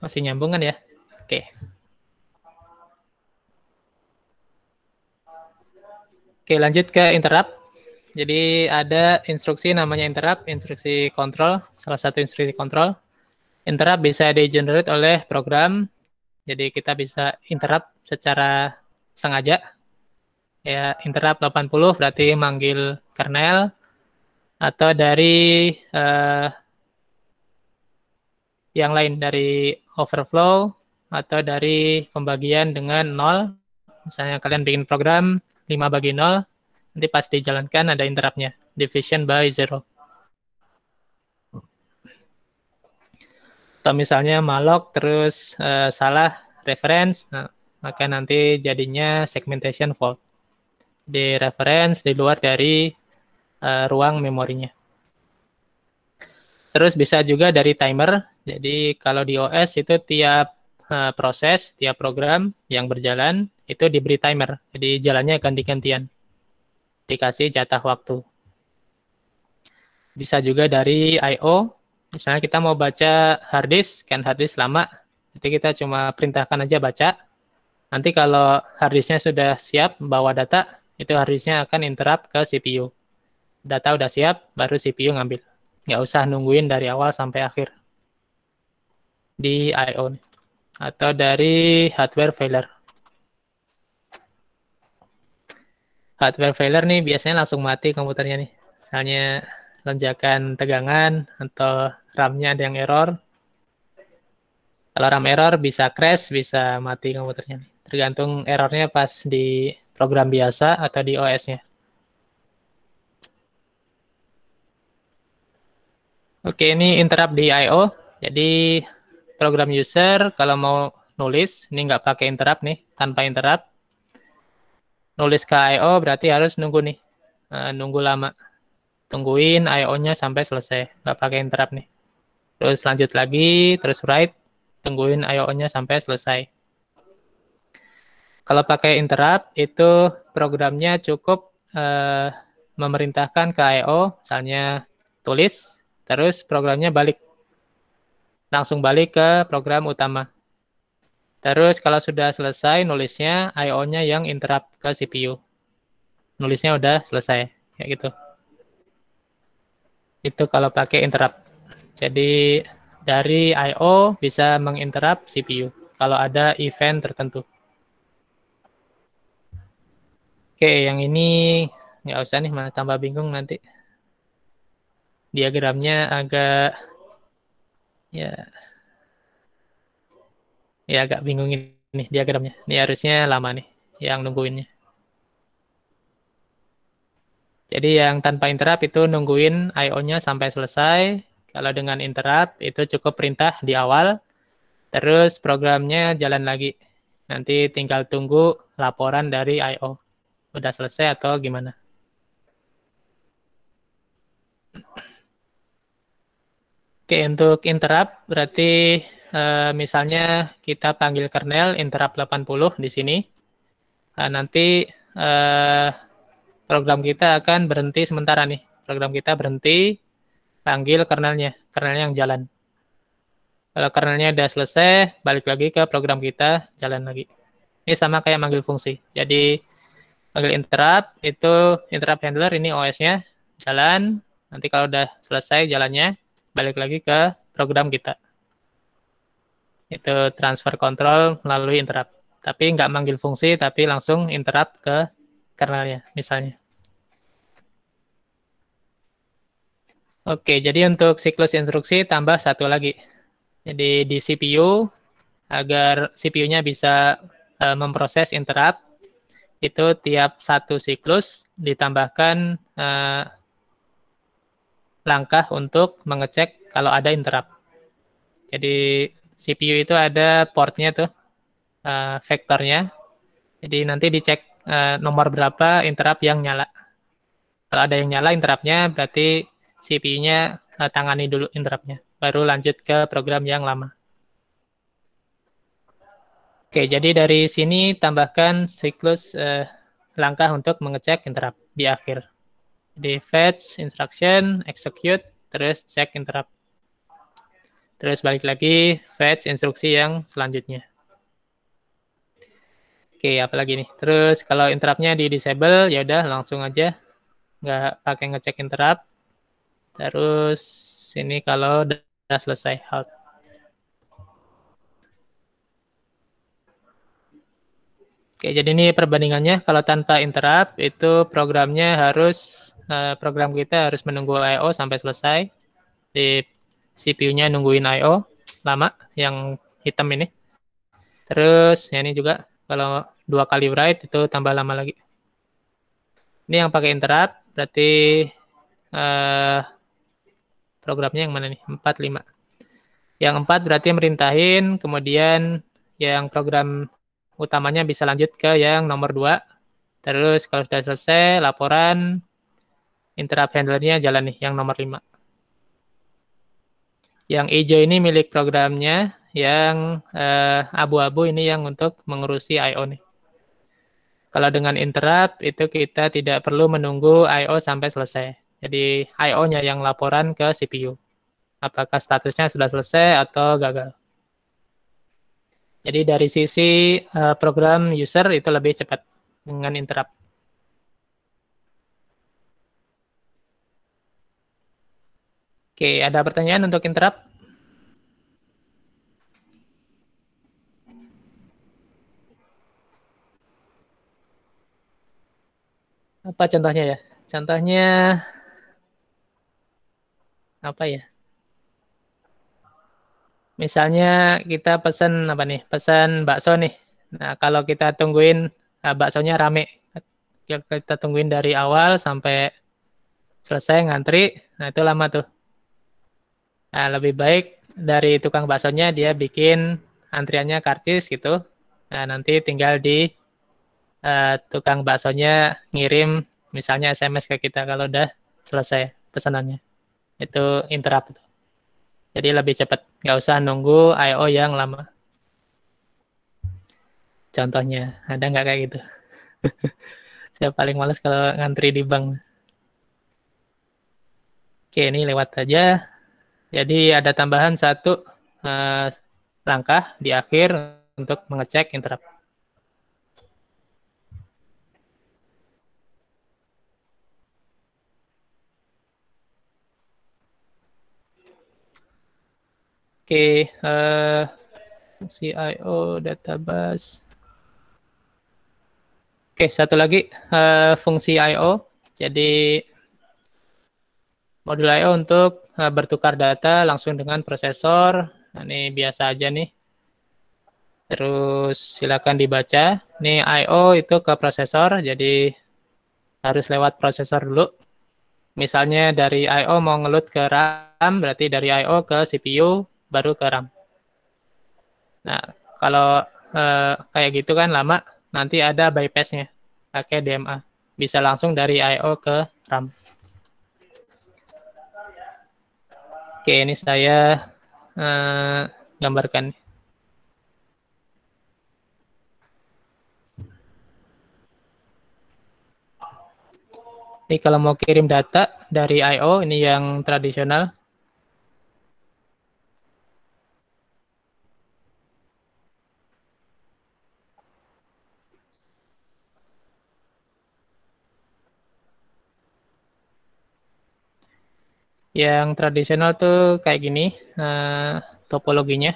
Masih nyambung kan ya? Oke. Oke, lanjut ke interrupt. Jadi ada instruksi namanya interrupt, instruksi kontrol, salah satu instruksi kontrol. Interrupt bisa di-generate oleh program, jadi kita bisa interrupt secara sengaja. Ya, interrupt 80 berarti manggil kernel atau dari uh, yang lain dari overflow atau dari pembagian dengan nol. Misalnya kalian bikin program 5 bagi nol, nanti pas dijalankan ada interruptnya, division by zero. atau misalnya malok terus uh, salah reference nah, maka nanti jadinya segmentation fault di reference di luar dari uh, ruang memorinya terus bisa juga dari timer jadi kalau di OS itu tiap uh, proses tiap program yang berjalan itu diberi timer jadi jalannya ganti-gantian dikasih jatah waktu bisa juga dari IO misalnya kita mau baca hard disk, kan hard disk lama, nanti kita cuma perintahkan aja baca. Nanti kalau hard disknya sudah siap bawa data, itu hard disknya akan interrupt ke CPU. Data udah siap, baru CPU ngambil. Nggak usah nungguin dari awal sampai akhir. Di I.O. Atau dari hardware failure. Hardware failure nih biasanya langsung mati komputernya nih. Misalnya lonjakan tegangan atau RAM-nya ada yang error. Kalau RAM error bisa crash, bisa mati komputernya. Tergantung errornya pas di program biasa atau di OS-nya. Oke, ini interrupt di I.O. Jadi program user kalau mau nulis, ini nggak pakai interrupt nih, tanpa interrupt. Nulis ke I.O berarti harus nunggu nih, eh, nunggu lama tungguin IO-nya sampai selesai, nggak pakai interrupt nih. Terus lanjut lagi, terus write, tungguin IO-nya sampai selesai. Kalau pakai interrupt, itu programnya cukup uh, memerintahkan ke IO, misalnya tulis, terus programnya balik. Langsung balik ke program utama. Terus kalau sudah selesai nulisnya, IO-nya yang interrupt ke CPU. Nulisnya udah selesai, kayak gitu itu kalau pakai interrupt. Jadi dari I.O. bisa menginterrupt CPU kalau ada event tertentu. Oke, yang ini nggak usah nih, malah tambah bingung nanti. Diagramnya agak ya ya agak bingung ini diagramnya. Ini harusnya lama nih yang nungguinnya. Jadi yang tanpa interrupt itu nungguin IO-nya sampai selesai. Kalau dengan interrupt itu cukup perintah di awal, terus programnya jalan lagi. Nanti tinggal tunggu laporan dari IO. Udah selesai atau gimana? Oke, untuk interrupt berarti eh, misalnya kita panggil kernel interrupt 80 di sini. Nah, nanti eh, program kita akan berhenti sementara nih. Program kita berhenti, panggil kernelnya, kernelnya yang jalan. Kalau kernelnya udah selesai, balik lagi ke program kita, jalan lagi. Ini sama kayak manggil fungsi. Jadi manggil interrupt, itu interrupt handler, ini OS-nya, jalan. Nanti kalau udah selesai jalannya, balik lagi ke program kita. Itu transfer control melalui interrupt. Tapi nggak manggil fungsi, tapi langsung interrupt ke kernelnya misalnya. Oke, jadi untuk siklus instruksi tambah satu lagi. Jadi di CPU, agar CPU-nya bisa uh, memproses interrupt, itu tiap satu siklus ditambahkan uh, langkah untuk mengecek kalau ada interrupt. Jadi CPU itu ada portnya tuh, uh, vektornya. Jadi nanti dicek uh, nomor berapa interrupt yang nyala. Kalau ada yang nyala interruptnya berarti CPU-nya uh, eh, tangani dulu interruptnya, baru lanjut ke program yang lama. Oke, jadi dari sini tambahkan siklus uh, langkah untuk mengecek interrupt di akhir. Jadi fetch, instruction, execute, terus cek interrupt. Terus balik lagi fetch instruksi yang selanjutnya. Oke, apalagi nih. Terus kalau interrupt-nya di disable, ya udah langsung aja, nggak pakai ngecek interrupt. Terus ini kalau udah, selesai halt. Oke, jadi ini perbandingannya. Kalau tanpa interrupt, itu programnya harus eh, program kita harus menunggu i sampai selesai. Di CPU-nya nungguin I/O lama, yang hitam ini. Terus ya ini juga kalau dua kali write itu tambah lama lagi. Ini yang pakai interrupt berarti uh, programnya yang mana nih? 4 5. Yang 4 berarti merintahin, kemudian yang program utamanya bisa lanjut ke yang nomor 2. Terus kalau sudah selesai laporan interrupt handlernya jalan nih yang nomor 5. Yang hijau ini milik programnya, yang eh, abu-abu uh, ini yang untuk mengurusi I.O. nih. Kalau dengan interrupt itu kita tidak perlu menunggu I.O. sampai selesai. Jadi I.O.-nya yang laporan ke CPU. Apakah statusnya sudah selesai atau gagal. Jadi dari sisi uh, program user itu lebih cepat dengan interrupt. Oke, ada pertanyaan untuk interrupt? apa contohnya ya? Contohnya apa ya? Misalnya kita pesan apa nih? Pesan bakso nih. Nah, kalau kita tungguin nah, baksonya rame. Kita tungguin dari awal sampai selesai ngantri. Nah, itu lama tuh. Nah, lebih baik dari tukang baksonya dia bikin antriannya karcis gitu. Nah, nanti tinggal di uh, tukang baksonya ngirim misalnya SMS ke kita kalau udah selesai pesanannya. Itu interrupt. Jadi lebih cepat, nggak usah nunggu I.O. yang lama. Contohnya, ada nggak kayak gitu? Saya paling males kalau ngantri di bank. Oke, ini lewat aja. Jadi ada tambahan satu uh, langkah di akhir untuk mengecek interrupt. Oke, okay, uh, eh, CIO database. Oke, okay, satu lagi uh, fungsi IO. Jadi modul IO untuk uh, bertukar data langsung dengan prosesor. Nah, ini biasa aja nih. Terus silakan dibaca. Ini IO itu ke prosesor, jadi harus lewat prosesor dulu. Misalnya dari IO mau ngelut ke RAM, berarti dari IO ke CPU, baru ke RAM. Nah, kalau eh, kayak gitu kan lama, nanti ada bypassnya pakai DMA. Bisa langsung dari I.O. ke RAM. Oke, ini saya eh, gambarkan. Ini kalau mau kirim data dari I.O. ini yang tradisional, Yang tradisional tuh kayak gini uh, topologinya.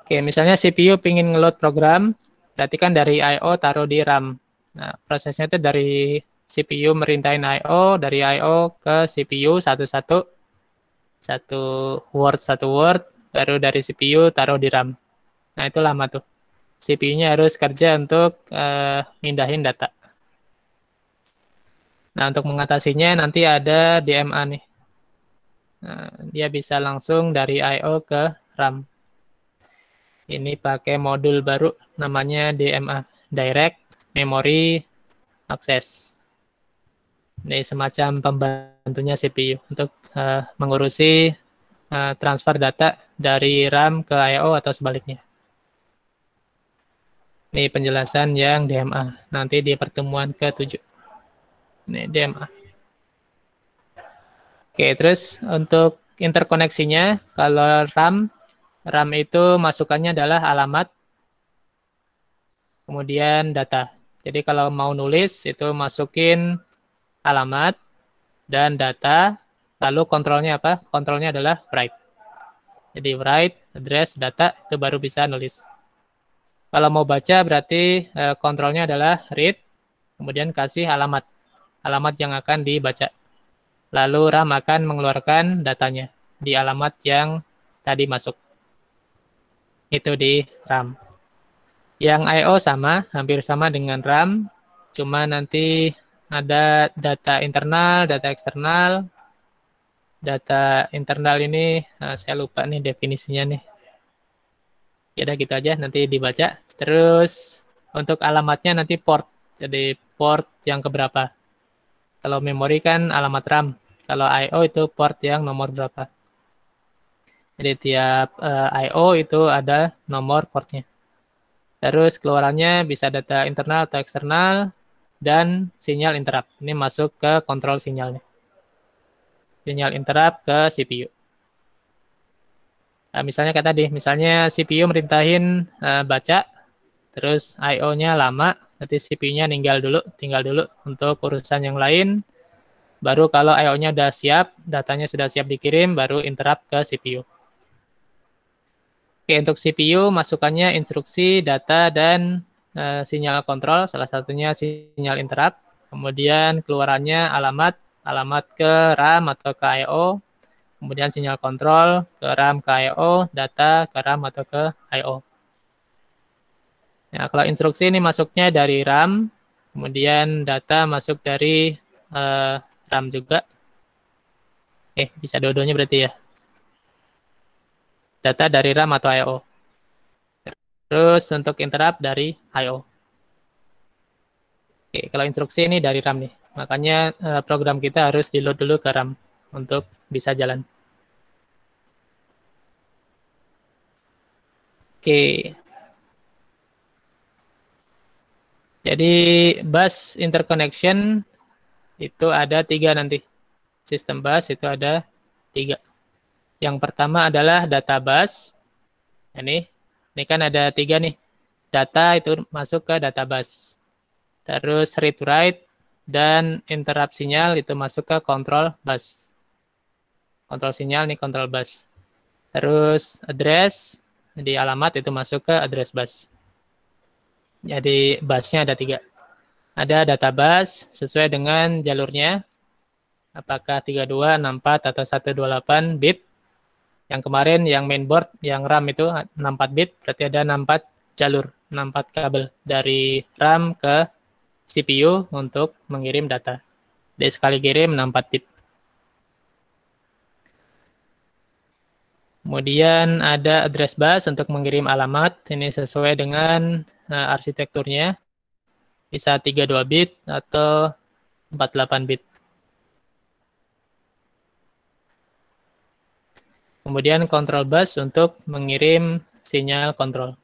Oke, misalnya CPU pingin ngeload program, berarti kan dari I.O. taruh di RAM. Nah, prosesnya itu dari CPU merintahin I.O., dari I.O. ke CPU satu-satu, satu word, satu word, baru dari CPU taruh di RAM. Nah, itu lama tuh. CPU-nya harus kerja untuk uh, eh, mindahin data. Nah, untuk mengatasinya nanti ada DMA nih. Nah, dia bisa langsung dari I.O. ke RAM. Ini pakai modul baru namanya DMA, Direct Memory Access. Ini semacam pembantunya CPU untuk uh, mengurusi Eh, transfer data dari RAM ke I/O atau sebaliknya. Ini penjelasan yang DMA nanti di pertemuan ke-7. Ini DMA. Oke, terus untuk interkoneksinya kalau RAM RAM itu masukannya adalah alamat kemudian data. Jadi kalau mau nulis itu masukin alamat dan data Lalu kontrolnya apa? Kontrolnya adalah write. Jadi write, address, data itu baru bisa nulis. Kalau mau baca berarti e, kontrolnya adalah read, kemudian kasih alamat. Alamat yang akan dibaca. Lalu RAM akan mengeluarkan datanya di alamat yang tadi masuk. Itu di RAM. Yang I.O. sama, hampir sama dengan RAM, cuma nanti ada data internal, data eksternal, data internal ini uh, saya lupa nih definisinya nih. Ya udah gitu aja nanti dibaca. Terus untuk alamatnya nanti port. Jadi port yang keberapa. Kalau memori kan alamat RAM. Kalau I.O. itu port yang nomor berapa. Jadi tiap uh, eh, I.O. itu ada nomor portnya. Terus keluarannya bisa data internal atau eksternal dan sinyal interrupt. Ini masuk ke kontrol sinyalnya sinyal interrupt ke CPU. Nah, misalnya kayak tadi, misalnya CPU merintahin uh, baca, terus I/O-nya lama, nanti CPU-nya ninggal dulu, tinggal dulu untuk urusan yang lain. Baru kalau I/O-nya sudah siap, datanya sudah siap dikirim, baru interrupt ke CPU. Oke, untuk CPU masukannya instruksi, data, dan uh, sinyal kontrol, salah satunya sinyal interrupt. Kemudian keluarannya alamat, alamat ke RAM atau ke I.O. Kemudian sinyal kontrol ke RAM ke I.O, data ke RAM atau ke I.O. Nah, kalau instruksi ini masuknya dari RAM, kemudian data masuk dari uh, RAM juga. Eh, bisa dua-duanya berarti ya. Data dari RAM atau I.O. Terus untuk interrupt dari I.O. Oke, kalau instruksi ini dari RAM nih. Makanya uh, program kita harus di-load dulu ke RAM untuk bisa jalan. Oke. Jadi bus interconnection itu ada tiga nanti. Sistem bus itu ada tiga. Yang pertama adalah data bus. Nah, ini, ini kan ada tiga nih. Data itu masuk ke data bus, Terus read write dan interrupt sinyal itu masuk ke control bus. Kontrol sinyal nih kontrol bus. Terus address di alamat itu masuk ke address bus. Jadi busnya ada tiga. Ada data bus sesuai dengan jalurnya. Apakah 32, 64, atau 128 bit. Yang kemarin yang mainboard, yang RAM itu 64 bit, berarti ada 64 jalur, 64 kabel dari RAM ke CPU untuk mengirim data. Dari sekali kirim 64 bit. Kemudian ada address bus untuk mengirim alamat. Ini sesuai dengan uh, arsitekturnya. Bisa 32 bit atau 48 bit. Kemudian control bus untuk mengirim sinyal kontrol.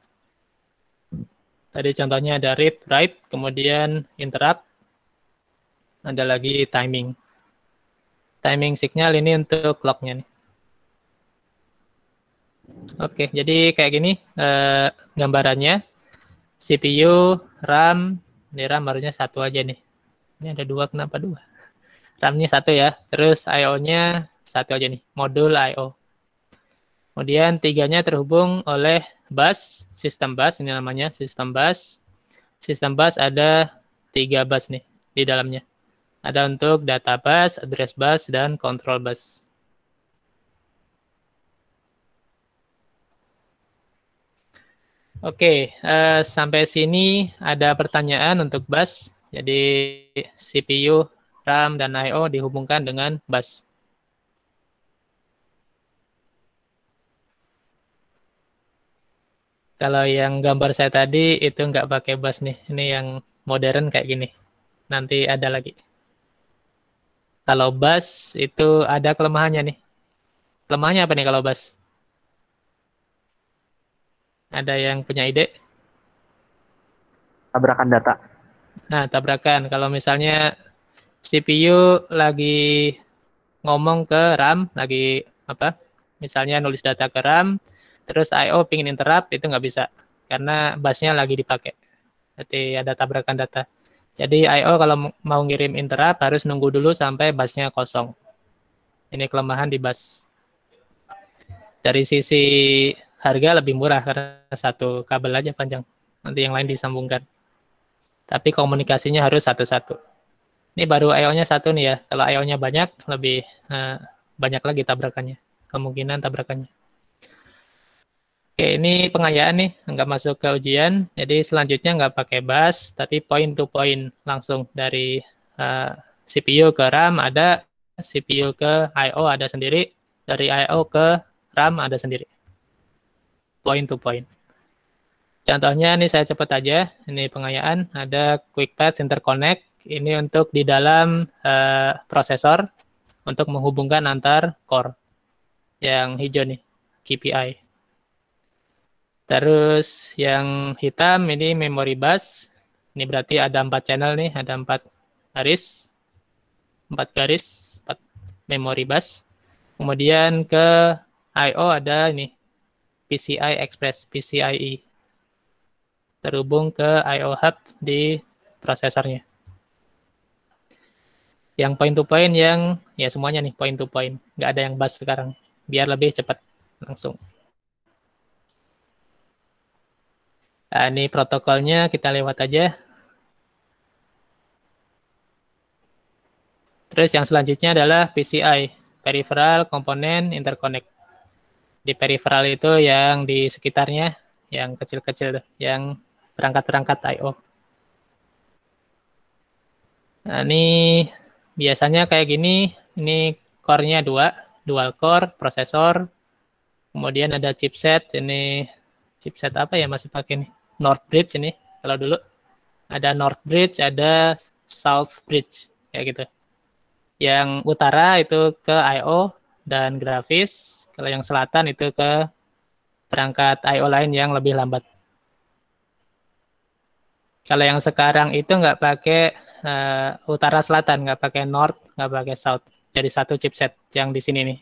Tadi contohnya ada read, write, kemudian interrupt. Ada lagi timing. Timing signal ini untuk clocknya nih. Oke, jadi kayak gini eh, gambarannya. CPU, RAM, ini RAM barunya satu aja nih. Ini ada dua, kenapa dua? RAM-nya satu ya, terus I.O.-nya satu aja nih, modul I.O. Kemudian tiganya terhubung oleh bus, sistem bus, ini namanya sistem bus. Sistem bus ada tiga bus nih di dalamnya. Ada untuk data bus, address bus, dan control bus. Oke, uh, sampai sini ada pertanyaan untuk bus. Jadi CPU, RAM, dan I.O. dihubungkan dengan bus. Kalau yang gambar saya tadi itu nggak pakai bus nih. Ini yang modern kayak gini. Nanti ada lagi. Kalau bus itu ada kelemahannya nih. Kelemahannya apa nih kalau bus? Ada yang punya ide? Tabrakan data. Nah, tabrakan. Kalau misalnya CPU lagi ngomong ke RAM, lagi apa? Misalnya nulis data ke RAM, terus IO oh, pingin interrupt itu nggak bisa karena busnya lagi dipakai. Jadi ada tabrakan data. Jadi IO oh, kalau mau ngirim interrupt harus nunggu dulu sampai busnya kosong. Ini kelemahan di bus. Dari sisi harga lebih murah karena satu kabel aja panjang. Nanti yang lain disambungkan. Tapi komunikasinya harus satu-satu. Ini baru io nya satu nih ya. Kalau io nya banyak, lebih uh, banyak lagi tabrakannya. Kemungkinan tabrakannya. Oke, ini pengayaan nih, nggak masuk ke ujian. Jadi selanjutnya nggak pakai bus, tapi point to point langsung dari uh, eh, CPU ke RAM ada, CPU ke I/O ada sendiri, dari I/O ke RAM ada sendiri. Point to point. Contohnya ini saya cepat aja, ini pengayaan ada quick path interconnect. Ini untuk di dalam uh, prosesor untuk menghubungkan antar core yang hijau nih, KPI. Terus yang hitam ini memory bus. Ini berarti ada empat channel nih, ada empat garis, empat garis, empat memory bus. Kemudian ke I/O ada ini PCI Express, PCIe terhubung ke I/O hub di prosesornya. Yang point to point yang ya semuanya nih point to point, nggak ada yang bus sekarang, biar lebih cepat langsung. Nah, ini protokolnya kita lewat aja. Terus yang selanjutnya adalah PCI, Peripheral Component Interconnect. Di peripheral itu yang di sekitarnya, yang kecil-kecil, yang perangkat-perangkat I.O. Nah, ini biasanya kayak gini, ini core-nya dua, dual core, prosesor, kemudian ada chipset, ini chipset apa ya masih pakai nih? Northbridge ini kalau dulu ada Northbridge, ada Southbridge ya gitu. Yang utara itu ke IO dan grafis, kalau yang selatan itu ke perangkat IO lain yang lebih lambat. Kalau yang sekarang itu nggak pakai uh, utara selatan, nggak pakai north, nggak pakai south. Jadi satu chipset yang di sini nih.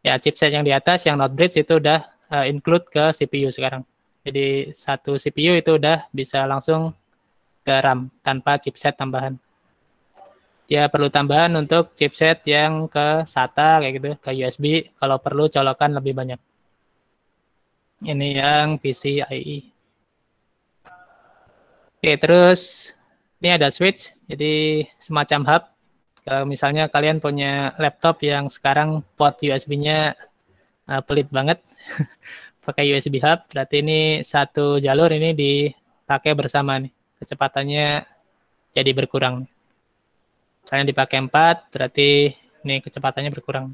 Ya chipset yang di atas yang Northbridge itu udah uh, include ke CPU sekarang. Jadi satu CPU itu udah bisa langsung ke RAM tanpa chipset tambahan. Dia perlu tambahan untuk chipset yang ke SATA kayak gitu, ke USB kalau perlu colokan lebih banyak. Ini yang PCIe. Oke, terus ini ada switch, jadi semacam hub. Kalau misalnya kalian punya laptop yang sekarang port USB-nya eh, pelit banget, pakai USB hub berarti ini satu jalur ini dipakai bersama nih kecepatannya jadi berkurang misalnya dipakai 4 berarti ini kecepatannya berkurang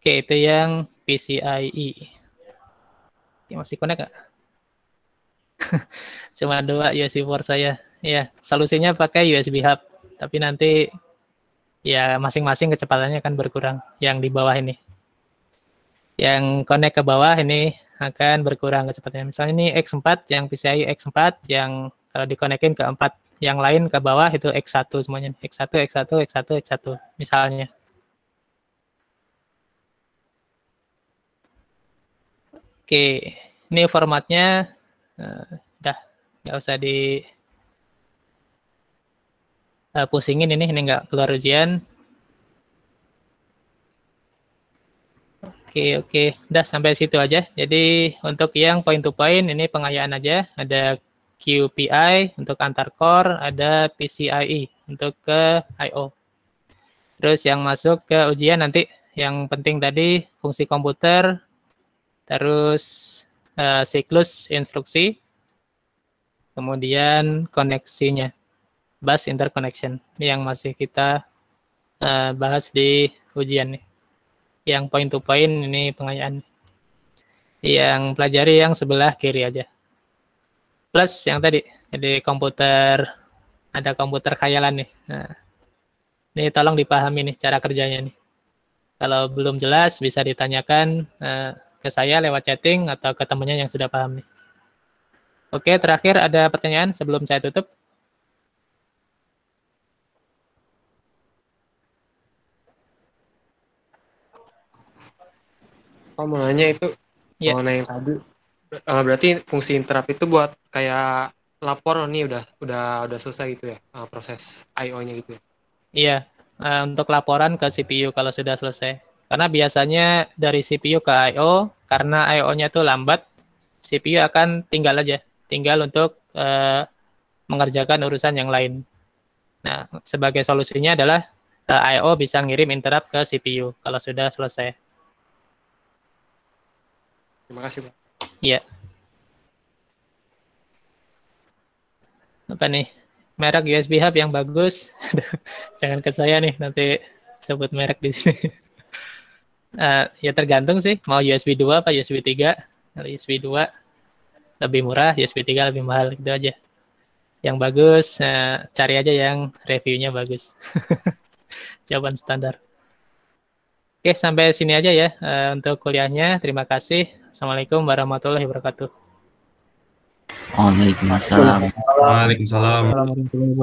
oke itu yang PCIe ini masih connect gak? cuma dua USB port saya ya solusinya pakai USB hub tapi nanti ya masing-masing kecepatannya akan berkurang yang di bawah ini yang connect ke bawah ini akan berkurang kecepatannya. Misalnya ini X4 yang PCIe X4 yang kalau dikonekin ke 4 yang lain ke bawah itu X1 semuanya. X1, X1, X1, X1 misalnya. Oke, ini formatnya uh, nggak usah di uh, pusingin ini, ini nggak keluar ujian. Oke, oke. Udah sampai situ aja. Jadi untuk yang point to point ini pengayaan aja. Ada QPI untuk antar core, ada PCIe untuk ke IO. Terus yang masuk ke ujian nanti yang penting tadi fungsi komputer, terus uh, siklus instruksi, kemudian koneksinya, bus interconnection Ini yang masih kita uh, bahas di ujian nih yang point to point ini pengayaan yang pelajari yang sebelah kiri aja plus yang tadi jadi komputer ada komputer khayalan nih nah, ini tolong dipahami nih cara kerjanya nih kalau belum jelas bisa ditanyakan eh, ke saya lewat chatting atau ke temennya yang sudah paham nih oke terakhir ada pertanyaan sebelum saya tutup oh mau nanya itu yeah. mau nanya yang tadi uh, berarti fungsi interrupt itu buat kayak lapor oh, nih udah udah udah selesai gitu ya uh, proses IO-nya gitu ya iya yeah. uh, untuk laporan ke CPU kalau sudah selesai karena biasanya dari CPU ke IO karena IO-nya itu lambat CPU akan tinggal aja tinggal untuk uh, mengerjakan urusan yang lain nah sebagai solusinya adalah uh, IO bisa ngirim interrupt ke CPU kalau sudah selesai Terima kasih, Pak. Iya. Apa nih? Merek USB hub yang bagus. Jangan ke saya nih, nanti sebut merek di sini. uh, ya tergantung sih, mau USB 2 apa USB 3. USB 2 lebih murah, USB 3 lebih mahal, gitu aja. Yang bagus, uh, cari aja yang reviewnya bagus. Jawaban standar. Oke, sampai sini aja ya uh, untuk kuliahnya. Terima kasih. Assalamualaikum warahmatullahi wabarakatuh. Waalaikumsalam. Waalaikumsalam. Waalaikumsalam.